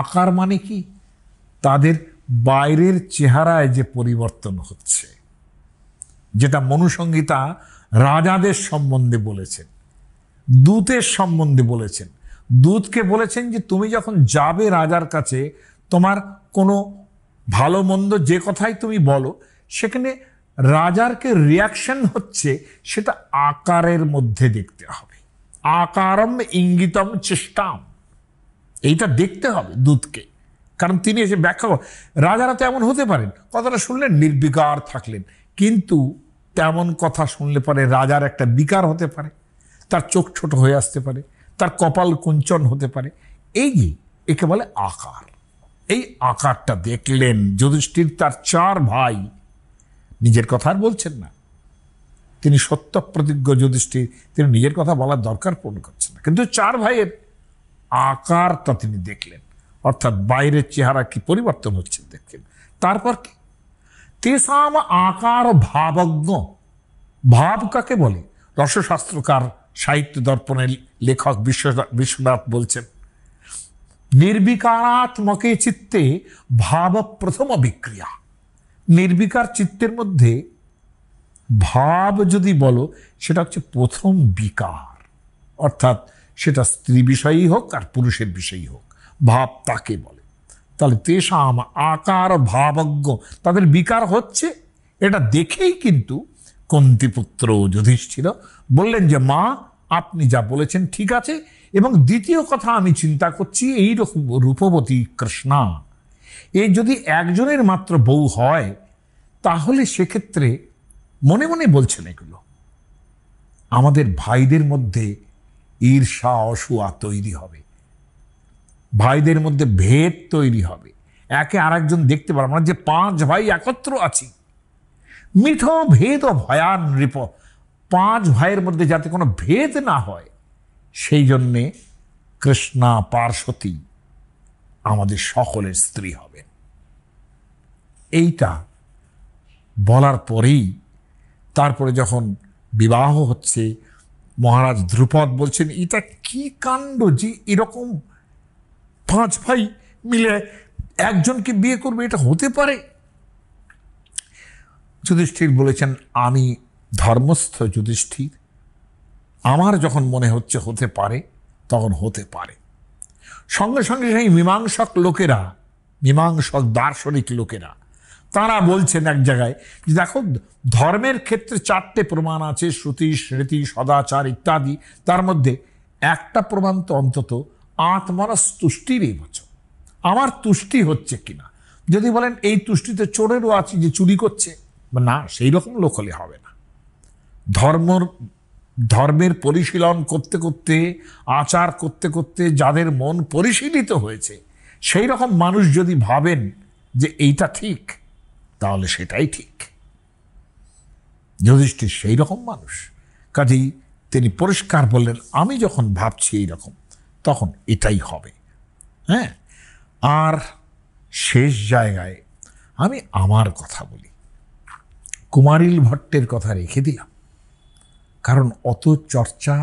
Speaker 1: আকার মানে কি তাদের বাইরের চেহারায় যে পরিবর্তন হচ্ছে যেটা মনুসংহিতা রাজাদের সম্বন্ধে বলেছেন দূতের সম্বন্ধে বলেছেন দূতকে বলেছেন যে তুমি যখন যাবে রাজার কাছে তোমার কোনো ভালো মন্দ যে কথাই তুমি বলো সেখানে রাজারকে রিয়াকশন হচ্ছে সেটা আকারের মধ্যে দেখতে হবে আকারম ইঙ্গিতম চেষ্টাম এইটা দেখতে হবে দুধকে কারণ তিনি এসে ব্যাখ্যা রাজারা তো এমন হতে পারেন কথাটা শুনলেন নির্বিকার থাকলেন কিন্তু তেমন কথা শুনলে পরে রাজার একটা বিকার হতে পারে তার চোখ ছোট হয়ে আসতে পারে তার কপাল কুঞ্চন হতে পারে এই যে একে বলে আকার এই আকারটা দেখলেন যুধিষ্ঠির তার চার ভাই নিজের কথা আর বলছেন না তিনি সত্য প্রতিজ্ঞ যুধিষ্ঠির তিনি নিজের কথা বলার দরকার পূরণ করছেন না কিন্তু চার ভাইয়ের আকারটা তিনি দেখলেন অর্থাৎ বাইরের চেহারা কি পরিবর্তন হচ্ছে দেখলেন তারপর কি তেসাম আকার ভাবজ্ঞ ভাব কাকে বলে রসশাস্ত্রকার সাহিত্য দর্পণের লেখক বিশ্ব বিশ্বনাথ বলছেন নির্বিকারাত্মকে চিত্তে ভাব প্রথম বিক্রিয়া নির্বিকার চিত্তের মধ্যে ভাব যদি বলো সেটা হচ্ছে প্রথম বিকার অর্থাৎ সেটা স্ত্রী বিষয়েই হোক আর পুরুষের বিষয়ই হোক ভাব তাকে বলে তাহলে তেষাম আকার ভাবজ্ঞ তাদের বিকার হচ্ছে এটা দেখেই কিন্তু কন্তিপুত্র যুধিষ্ঠির বললেন যে মা আপনি যা বলেছেন ঠিক আছে এবং দ্বিতীয় কথা আমি চিন্তা করছি এই রূপবতী কৃষ্ণা এ যদি একজনের মাত্র বউ হয় তাহলে সেক্ষেত্রে মনে মনে বলছেন এগুলো আমাদের ভাইদের মধ্যে ঈর্ষা অসুয়া তৈরি হবে ভাইদের মধ্যে ভেদ তৈরি হবে একে আরেকজন দেখতে পারবো না যে পাঁচ ভাই একত্র আছি মিঠ ভেদ ও ভয়ান নৃপ পাঁচ ভাইয়ের মধ্যে যাতে কোনো ভেদ না হয় সেই জন্যে কৃষ্ণা পার্শ্বতী আমাদের সকলের স্ত্রী হবেন এইটা বলার পরেই তারপরে যখন বিবাহ হচ্ছে মহারাজ ধ্রুপদ বলছেন এটা কি কাণ্ড যে এরকম পাঁচ ভাই মিলে একজনকে বিয়ে করবে এটা হতে পারে যুধিষ্ঠির বলেছেন আমি ধর্মস্থ যুধিষ্ঠির আমার যখন মনে হচ্ছে হতে পারে তখন হতে পারে সঙ্গে সঙ্গে সেই মীমাংসক লোকেরা মীমাংসক দার্শনিক লোকেরা তারা বলছেন এক জায়গায় যে দেখো ধর্মের ক্ষেত্রে চারটে প্রমাণ আছে শ্রুতি স্মৃতি সদাচার ইত্যাদি তার মধ্যে একটা প্রমাণ তো অন্তত আত্মার তুষ্টির এই বছর আমার তুষ্টি হচ্ছে কিনা যদি বলেন এই তুষ্টিতে চোরেরও আছি যে চুরি করছে না সেই রকম লোক হলে হবে না ধর্মর ধর্মের পরিশীলন করতে করতে আচার করতে করতে যাদের মন পরিশীলিত হয়েছে সেই রকম মানুষ যদি ভাবেন যে এইটা ঠিক তাহলে সেটাই ঠিক যুধিষ্ঠির সেই রকম মানুষ কাজেই তিনি পরিষ্কার বললেন আমি যখন ভাবছি এই রকম তখন এটাই হবে হ্যাঁ আর শেষ জায়গায় আমি আমার কথা বলি কুমারিল ভট্টের কথা রেখে দিলাম কারণ অত চর্চা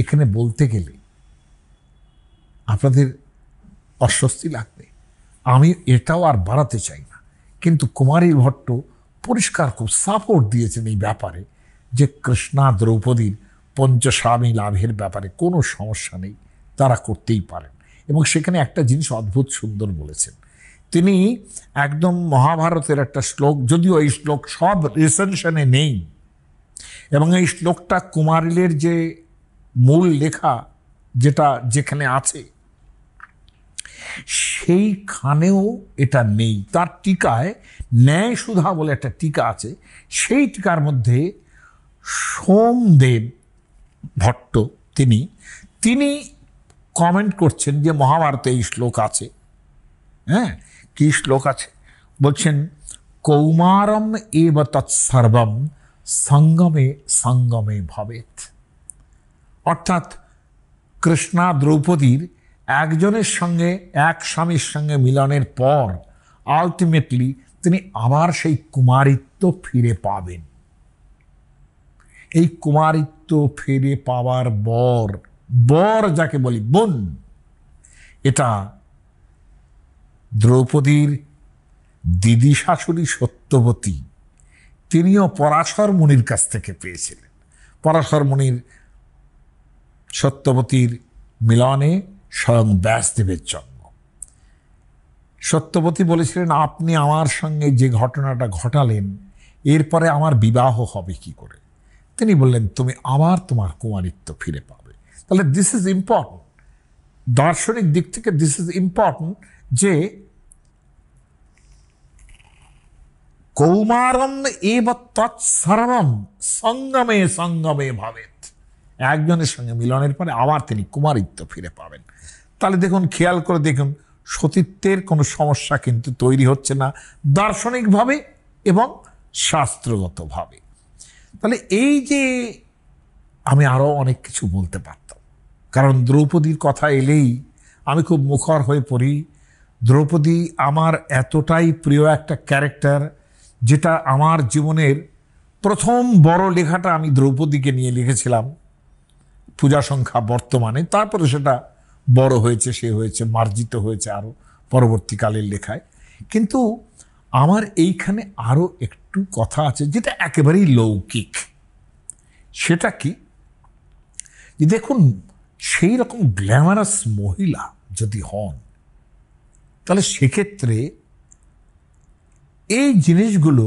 Speaker 1: এখানে বলতে গেলে আপনাদের অস্বস্তি লাগবে আমি এটাও আর বাড়াতে চাই না কিন্তু কুমারিল ভট্ট পরিষ্কার খুব সাপোর্ট দিয়েছেন এই ব্যাপারে যে কৃষ্ণা দ্রৌপদীর পঞ্চস্বামী লাভের ব্যাপারে কোনো সমস্যা নেই তারা করতেই পারেন এবং সেখানে একটা জিনিস অদ্ভুত সুন্দর বলেছেন তিনি একদম মহাভারতের একটা শ্লোক যদিও এই শ্লোক সব রিসেনশনে নেই এবং এই শ্লোকটা কুমারিলের যে মূল লেখা যেটা যেখানে আছে সেইখানেও এটা নেই তার টিকায় ন্যায় সুধা বলে একটা টিকা আছে সেই টিকার মধ্যে সোমদেব ভট্ট তিনি তিনি কমেন্ট করছেন যে মহাভারতে এই শ্লোক আছে হ্যাঁ কী শ্লোক আছে বলছেন কৌমারম এব তৎসর্বম সঙ্গমে সঙ্গমে ভবেত অর্থাৎ কৃষ্ণা দ্রৌপদীর একজনের সঙ্গে এক স্বামীর সঙ্গে মিলনের পর আলটিমেটলি তিনি আবার সেই কুমারিত্ব ফিরে পাবেন এই কুমারিত্ব ফিরে পাওয়ার বর বর যাকে বলি বোন এটা দ্রৌপদীর দিদি শাশুড়ি সত্যবতী তিনিও পরাশর মুনির কাছ থেকে পেয়েছিলেন পরাশর মুনির সত্যবতীর মিলনে স্বয়ং ব্যাসদেবের জন্ম সত্যবতী বলেছিলেন আপনি আমার সঙ্গে যে ঘটনাটা ঘটালেন এরপরে আমার বিবাহ হবে কি করে তিনি বললেন তুমি আমার তোমার কুমারিত্ব ফিরে পাও তাহলে দিস ইজ ইম্পর্টেন্ট দার্শনিক দিক থেকে দিস ইজ ইম্পর্টেন্ট যে কৌমারম এব তৎসরম সঙ্গমে সঙ্গমে ভাবেত একজনের সঙ্গে মিলনের পরে আবার তিনি কুমারিত্ব ফিরে পাবেন তাহলে দেখুন খেয়াল করে দেখুন সতীত্বের কোনো সমস্যা কিন্তু তৈরি হচ্ছে না দার্শনিকভাবে এবং শাস্ত্রগতভাবে তাহলে এই যে আমি আরও অনেক কিছু বলতে পারতাম কারণ দ্রৌপদীর কথা এলেই আমি খুব মুখর হয়ে পড়ি দ্রৌপদী আমার এতটাই প্রিয় একটা ক্যারেক্টার যেটা আমার জীবনের প্রথম বড় লেখাটা আমি দ্রৌপদীকে নিয়ে লিখেছিলাম পূজা সংখ্যা বর্তমানে তারপরে সেটা বড় হয়েছে সে হয়েছে মার্জিত হয়েছে আরও পরবর্তীকালের লেখায় কিন্তু আমার এইখানে আরও একটু কথা আছে যেটা একেবারেই লৌকিক সেটা কি দেখুন সেই রকম গ্ল্যামারাস মহিলা যদি হন তাহলে সেক্ষেত্রে এই জিনিসগুলো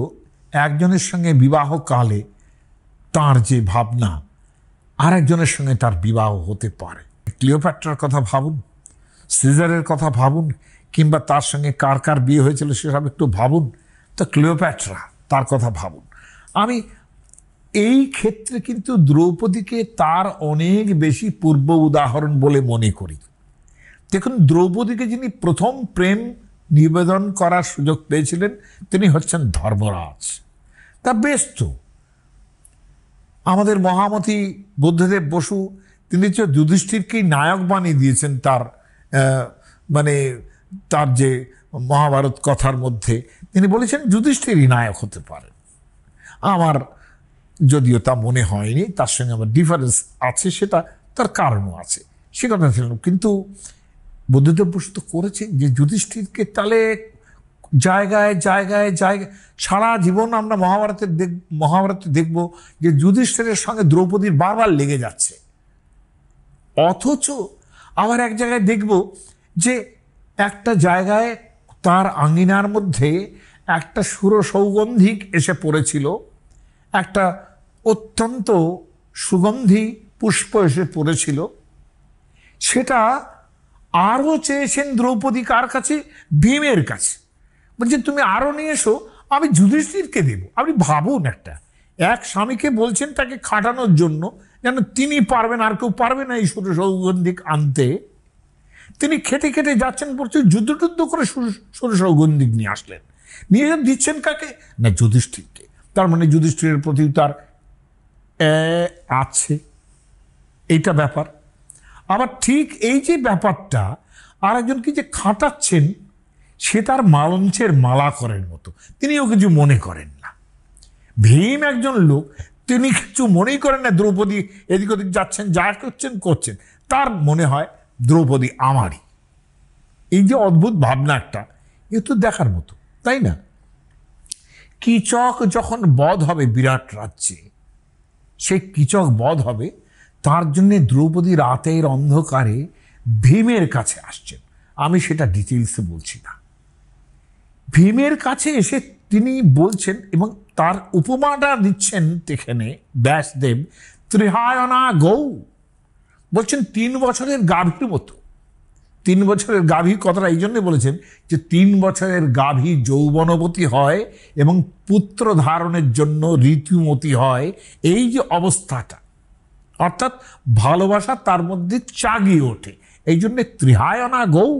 Speaker 1: একজনের সঙ্গে বিবাহকালে তার যে ভাবনা আরেকজনের সঙ্গে তার বিবাহ হতে পারে ক্লিওপ্যাট্রার কথা ভাবুন সিজারের কথা ভাবুন কিংবা তার সঙ্গে কার কার বিয়ে হয়েছিল সেসব একটু ভাবুন তো ক্লিওপ্যাট্রা তার কথা ভাবুন আমি এই ক্ষেত্রে কিন্তু দ্রৌপদীকে তার অনেক বেশি পূর্ব উদাহরণ বলে মনে করি দেখুন দ্রৌপদীকে যিনি প্রথম প্রেম নিবেদন করার সুযোগ পেয়েছিলেন তিনি হচ্ছেন ধর্মরাজ তা বেশ তো আমাদের মহামতি বুদ্ধদেব বসু তিনি যে যুধিষ্ঠিরকেই নায়ক বানিয়ে দিয়েছেন তার মানে তার যে মহাভারত কথার মধ্যে তিনি বলেছেন যুধিষ্ঠিরই নায়ক হতে পারে আমার যদিও তা মনে হয়নি তার সঙ্গে আমার ডিফারেন্স আছে সেটা তার কারণও আছে সে কথা ছিল কিন্তু বুদ্ধদেব বসু তো করেছেন যে যুধিষ্ঠিরকে তালে জায়গায় জায়গায় জায়গায় সারা জীবন আমরা মহাভারতে দেখ মহাভারতে দেখব যে যুধিষ্ঠিরের সঙ্গে দ্রৌপদীর বারবার লেগে যাচ্ছে অথচ আবার এক জায়গায় দেখব যে একটা জায়গায় তার আঙ্গিনার মধ্যে একটা সুর সৌগন্ধিক এসে পড়েছিল একটা অত্যন্ত সুগন্ধি পুষ্প এসে পড়েছিল সেটা আরও চেয়েছেন দ্রৌপদী কার কাছে ভীমের কাছে বলছে তুমি আরও নিয়ে এসো আমি যুধিষ্ঠিরকে দেব আপনি ভাবুন একটা এক স্বামীকে বলছেন তাকে খাটানোর জন্য যেন তিনি পারবেন আর কেউ পারবে না এই সৌগন্ধিক আনতে তিনি খেটে খেটে যাচ্ছেন প্রচুর যুদ্ধটুদ্ধ করে সৌর সৌগন্ধিক নিয়ে আসলেন নিয়ে দিচ্ছেন কাকে না যুধিষ্ঠিরকে তার মানে যুধিষ্ঠিরের প্রতি তার আছে এইটা ব্যাপার আবার ঠিক এই যে ব্যাপারটা আর কি যে খাটাচ্ছেন সে তার মালঞ্চের মালা করেন মতো তিনিও কিছু মনে করেন না ভীম একজন লোক তিনি কিছু মনেই করেন না দ্রৌপদী এদিক ওদিক যাচ্ছেন যা করছেন করছেন তার মনে হয় দ্রৌপদী আমারই এই যে অদ্ভুত ভাবনা একটা এ তো দেখার মতো তাই না কিচক যখন বধ হবে বিরাট রাজ্যে সে কিচক বধ হবে তার জন্যে দ্রৌপদী রাতের অন্ধকারে ভীমের কাছে আসছেন আমি সেটা ডিটেলসে বলছি না ভীমের কাছে এসে তিনি বলছেন এবং তার উপমাটা দিচ্ছেন এখানে ব্যাসদেব ত্রিহায়না গৌ বলছেন তিন বছরের গাভীর মতো তিন বছরের গাভী কথাটা এই জন্যে বলেছেন যে তিন বছরের গাভী যৌবনবতী হয় এবং পুত্র ধারণের জন্য ঋতুমতি হয় এই যে অবস্থাটা অর্থাৎ ভালোবাসা তার মধ্যে চাগিয়ে ওঠে এই জন্যে ত্রিহায়না গৌ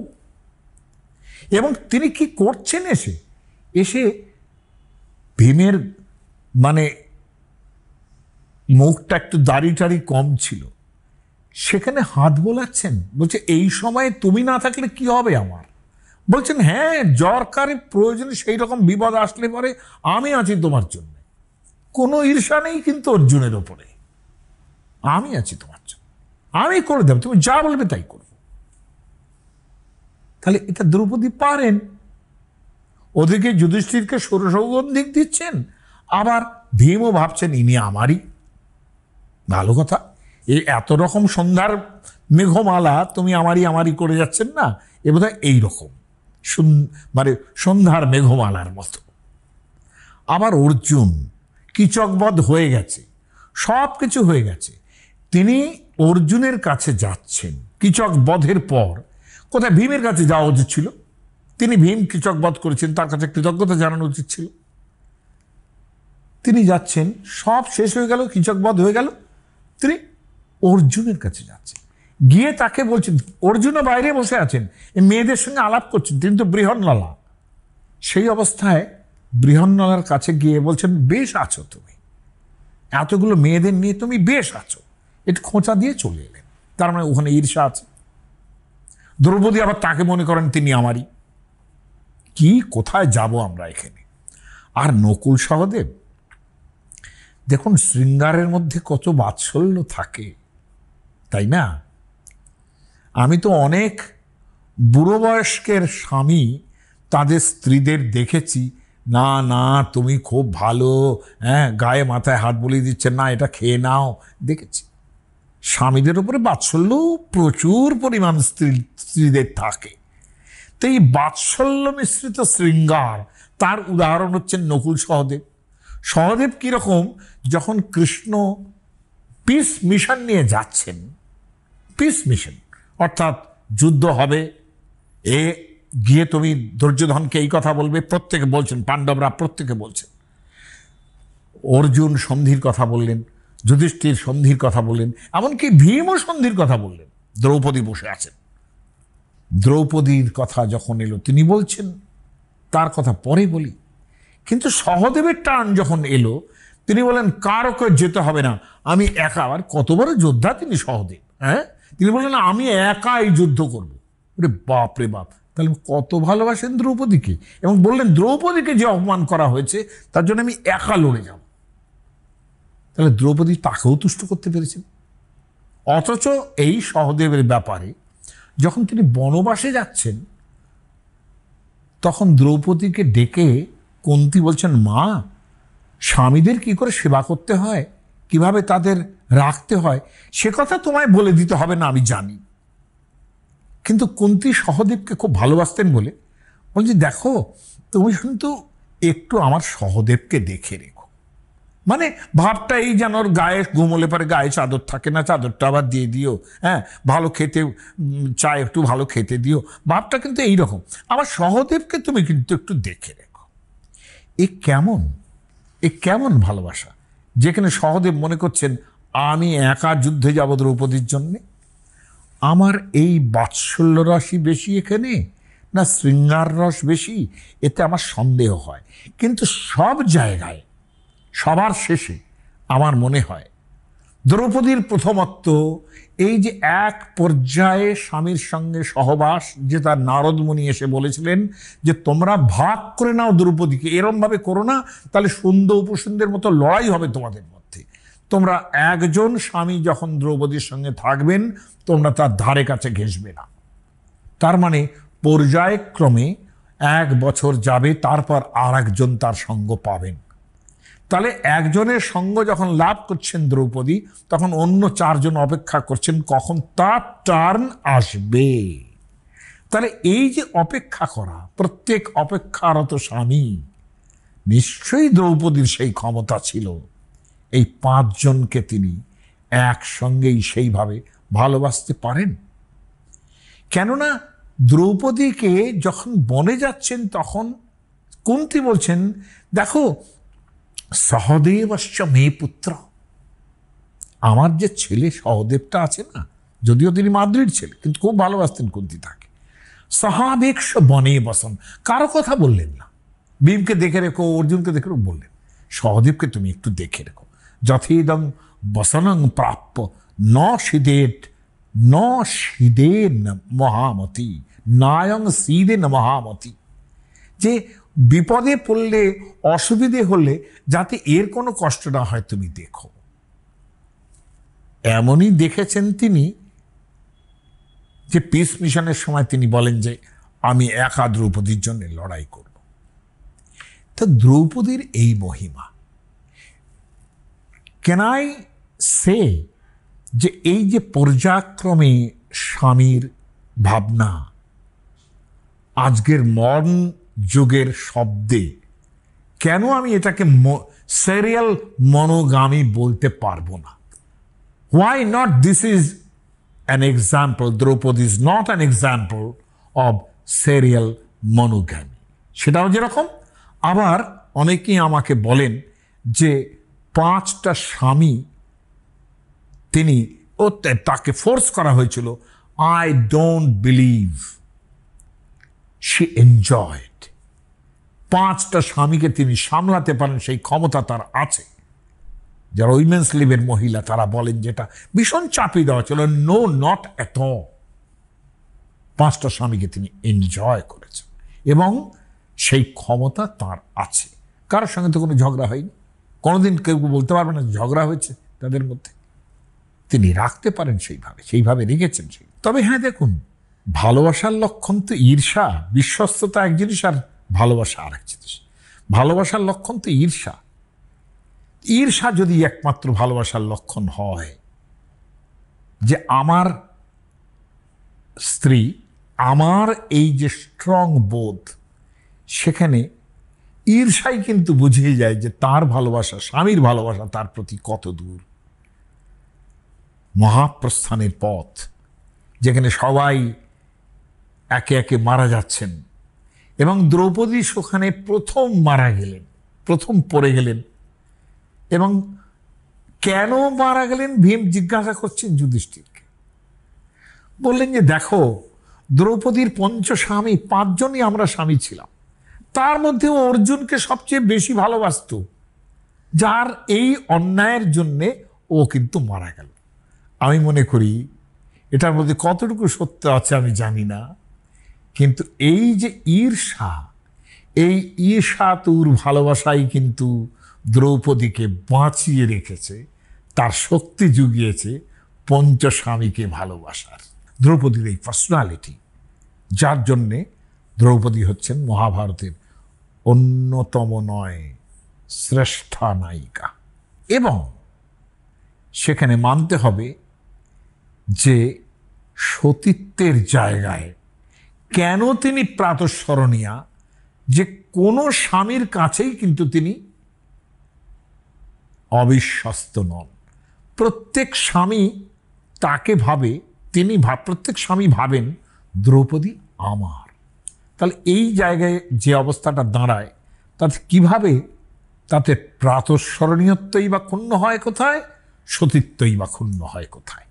Speaker 1: এবং তিনি কি করছেন এসে এসে ভীমের মানে মুখটা একটু দাড়ি টাড়ি কম ছিল সেখানে হাত বোলাচ্ছেন বলছে এই সময়ে তুমি না থাকলে কি হবে আমার বলছেন হ্যাঁ জরকারি প্রয়োজনে সেই রকম বিপদ আসলে পরে আমি আছি তোমার জন্য কোনো ঈর্ষা নেই কিন্তু অর্জুনের ওপরে আমি আছি তোমার জন্য আমি করে দেব তুমি যা বলবে তাই করব তাহলে এটা দ্রৌপদী পারেন ওদিকে যুধিষ্ঠিরকে সৌরসৌগন্ধিক দিচ্ছেন আবার ভীমও ভাবছেন ইনি আমারই ভালো কথা এই এত রকম সন্ধ্যার মেঘমালা তুমি আমারই আমারই করে যাচ্ছেন না এ বোধহয় এইরকম মানে সন্ধ্যার মেঘমালার মতো আবার অর্জুন কিচকবধ হয়ে গেছে সব কিছু হয়ে গেছে তিনি অর্জুনের কাছে যাচ্ছেন কিচক বধের পর কোথায় ভীমের কাছে যাওয়া উচিত ছিল তিনি ভীম কিচক বধ করেছেন তার কাছে কৃতজ্ঞতা জানানো উচিত ছিল তিনি যাচ্ছেন সব শেষ হয়ে গেল কিচক বধ হয়ে গেল তিনি অর্জুনের কাছে যাচ্ছে গিয়ে তাকে বলছেন অর্জুনও বাইরে বসে আছেন মেয়েদের সঙ্গে আলাপ করছেন তিনি তো বৃহন্নলা সেই অবস্থায় বৃহন্নলার কাছে গিয়ে বলছেন বেশ আছো তুমি এতগুলো মেয়েদের নিয়ে তুমি বেশ আছো একটু খোঁচা দিয়ে চলে এলেন তার মানে ওখানে ঈর্ষা আছে দ্রৌপদী আবার তাকে মনে করেন তিনি আমারই কি কোথায় যাব আমরা এখানে আর নকুল সহদেব দেখুন শৃঙ্গারের মধ্যে কত বাৎসল্য থাকে তাই না আমি তো অনেক বুড়ো বয়স্কের স্বামী তাদের স্ত্রীদের দেখেছি না না তুমি খুব ভালো হ্যাঁ গায়ে মাথায় হাত বুলিয়ে দিচ্ছে না এটা খেয়ে নাও দেখেছি স্বামীদের উপরে বাৎসল্য প্রচুর পরিমাণ স্ত্রী স্ত্রীদের থাকে তো এই বাৎসল্য মিশ্রিত শৃঙ্গার তার উদাহরণ হচ্ছে নকুল সহদেব সহদেব কীরকম যখন কৃষ্ণ পিস মিশন নিয়ে যাচ্ছেন পিস মিশন অর্থাৎ যুদ্ধ হবে এ গিয়ে তুমি দুর্যোধনকে এই কথা বলবে প্রত্যেকে বলছেন পাণ্ডবরা প্রত্যেকে বলছেন অর্জুন সন্ধির কথা বললেন যুধিষ্ঠির সন্ধির কথা বললেন এমনকি ভীম সন্ধির কথা বললেন দ্রৌপদী বসে আছেন দ্রৌপদীর কথা যখন এলো তিনি বলছেন তার কথা পরে বলি কিন্তু সহদেবের টান যখন এলো তিনি বলেন কারকে যেতে হবে না আমি একা আর কত বড় যোদ্ধা তিনি সহদেব হ্যাঁ তিনি বললেন আমি একাই যুদ্ধ করব ওরে বাপ রে বাপ তাহলে কত ভালোবাসেন দ্রৌপদীকে এবং বললেন দ্রৌপদীকে যে অপমান করা হয়েছে তার জন্য আমি একা লড়ে যাব তাহলে দ্রৌপদী তাকেও তুষ্ট করতে পেরেছেন অথচ এই সহদেবের ব্যাপারে যখন তিনি বনবাসে যাচ্ছেন তখন দ্রৌপদীকে ডেকে কন্তি বলছেন মা স্বামীদের কি করে সেবা করতে হয় কিভাবে তাদের রাখতে হয় সে কথা তোমায় বলে দিতে হবে না আমি জানি কিন্তু কুন্তি সহদেবকে খুব ভালোবাসতেন বলে বলছি দেখো তুমি কিন্তু একটু আমার সহদেবকে দেখে রেখো মানে ভাবটা এই যেন ওর গায়ে গোমলে পরে গায়ে চাদর থাকে না চাদরটা আবার দিয়ে দিও হ্যাঁ ভালো খেতে চায় একটু ভালো খেতে দিও ভাবটা কিন্তু এই রকম আমার সহদেবকে তুমি কিন্তু একটু দেখে রেখো এ কেমন এ কেমন ভালোবাসা যেখানে সহদেব মনে করছেন আমি একা যুদ্ধে যাব দ্রৌপদীর জন্যে আমার এই বাৎসল্য রসই বেশি এখানে না শৃঙ্গার রস বেশি এতে আমার সন্দেহ হয় কিন্তু সব জায়গায় সবার শেষে আমার মনে হয় দ্রৌপদীর প্রথমত্ব এই যে এক পর্যায়ে স্বামীর সঙ্গে সহবাস যে তার নারদমণি এসে বলেছিলেন যে তোমরা ভাগ করে নাও দ্রৌপদীকে এরমভাবে করো না তাহলে সুন্দর উপসুন্দের মতো লড়াই হবে তোমাদের মধ্যে তোমরা একজন স্বামী যখন দ্রৌপদীর সঙ্গে থাকবেন তোমরা তার ধারে কাছে ঘেঁষবে না তার মানে পর্যায়ক্রমে এক বছর যাবে তারপর আর একজন তার সঙ্গ পাবেন তাহলে একজনের সঙ্গ যখন লাভ করছেন দ্রৌপদী তখন অন্য চারজন অপেক্ষা করছেন কখন তার টার্ন আসবে তাহলে এই যে অপেক্ষা করা প্রত্যেক অপেক্ষারত স্বামী নিশ্চয়ই দ্রৌপদীর সেই ক্ষমতা ছিল এই পাঁচজনকে তিনি একসঙ্গেই সেইভাবে ভালোবাসতে পারেন কেননা দ্রৌপদীকে যখন বনে যাচ্ছেন তখন কুন্তি বলছেন দেখো সহদেবশ্চ মেয়ে পুত্র আমার যে ছেলে সহদেবটা আছে না যদিও তিনি মাদ্রির ছেলে কিন্তু খুব ভালোবাসতেন কুন্তি তাকে সহাবেক্ষ বনে বসন কারো কথা বললেন না ভীমকে দেখে রেখো অর্জুনকে দেখে রেখো বললেন সহদেবকে তুমি একটু দেখে রেখো যথেদং বসনং প্রাপ্য ন সিদেট ন সিদেন মহামতি নায়ং সিদেন মহামতি যে বিপদে পড়লে অসুবিধে হলে যাতে এর কোনো কষ্ট না হয় তুমি দেখো এমনই দেখেছেন তিনি যে পিস মিশনের সময় তিনি বলেন যে আমি একা দ্রৌপদীর জন্য লড়াই করব তো দ্রৌপদীর এই মহিমা কেনাই সে যে এই যে পর্যাক্রমে স্বামীর ভাবনা আজকের মর্ন যুগের শব্দে কেন আমি এটাকে সেরিয়াল মনোগামী বলতে পারবো না why not this is an example Draupadi is not an example of serial মনোগামী সেটাও যেরকম আবার অনেকেই আমাকে বলেন যে পাঁচটা স্বামী তিনি ও তাকে ফোর্স করা হয়েছিল I don't believe she enjoy পাঁচটা স্বামীকে তিনি সামলাতে পারেন সেই ক্ষমতা তার আছে যারা উইমেন্স লিভের মহিলা তারা বলেন যেটা ভীষণ চাপিয়ে দেওয়া ছিল নো নট এত পাঁচটা স্বামীকে তিনি এনজয় করেছেন এবং সেই ক্ষমতা তার আছে কারোর সঙ্গে তো কোনো ঝগড়া হয়নি কোনোদিন কেউ বলতে পারবে না ঝগড়া হয়েছে তাদের মধ্যে তিনি রাখতে পারেন সেইভাবে সেইভাবে রেখেছেন সেই তবে হ্যাঁ দেখুন ভালোবাসার লক্ষণ তো ঈর্ষা বিশ্বস্ততা এক জিনিস আর ভালোবাসা আর এক জিনিস ভালোবাসার লক্ষণ তো ঈর্ষা ঈর্ষা যদি একমাত্র ভালোবাসার লক্ষণ হয় যে আমার স্ত্রী আমার এই যে স্ট্রং বোধ সেখানে ঈর্ষাই কিন্তু বুঝিয়ে যায় যে তার ভালোবাসা স্বামীর ভালোবাসা তার প্রতি কত দূর মহাপ্রস্থানের পথ যেখানে সবাই একে একে মারা যাচ্ছেন এবং দ্রৌপদী সেখানে প্রথম মারা গেলেন প্রথম পড়ে গেলেন এবং কেন মারা গেলেন ভীম জিজ্ঞাসা করছেন যুধিষ্ঠিরকে বললেন যে দেখো দ্রৌপদীর পঞ্চস্বামী পাঁচজনই আমরা স্বামী ছিলাম তার মধ্যে অর্জুনকে সবচেয়ে বেশি ভালোবাসত যার এই অন্যায়ের জন্যে ও কিন্তু মারা গেল আমি মনে করি এটার মধ্যে কতটুকু সত্য আছে আমি জানি না কিন্তু এই যে ঈর্ষা এই ঈর্ষা তুর ভালোবাসাই কিন্তু দ্রৌপদীকে বাঁচিয়ে রেখেছে তার শক্তি জুগিয়েছে পঞ্চস্বামীকে ভালোবাসার দ্রৌপদীর এই পার্সোনালিটি যার জন্যে দ্রৌপদী হচ্ছেন মহাভারতের অন্যতম নয় শ্রেষ্ঠা নায়িকা এবং সেখানে মানতে হবে যে সতীত্বের জায়গায় কেন তিনি প্রাতঃস্মরণীয়া যে কোনো স্বামীর কাছেই কিন্তু তিনি অবিশ্বস্ত নন প্রত্যেক স্বামী তাকে ভাবে তিনি ভাব প্রত্যেক স্বামী ভাবেন দ্রৌপদী আমার তাহলে এই জায়গায় যে অবস্থাটা দাঁড়ায় তাতে কিভাবে তাতে প্রাতঃস্মরণীয়ত্বই বা ক্ষুণ্ণ হয় কোথায় সতীত্বই বা ক্ষুণ্ণ হয় কোথায়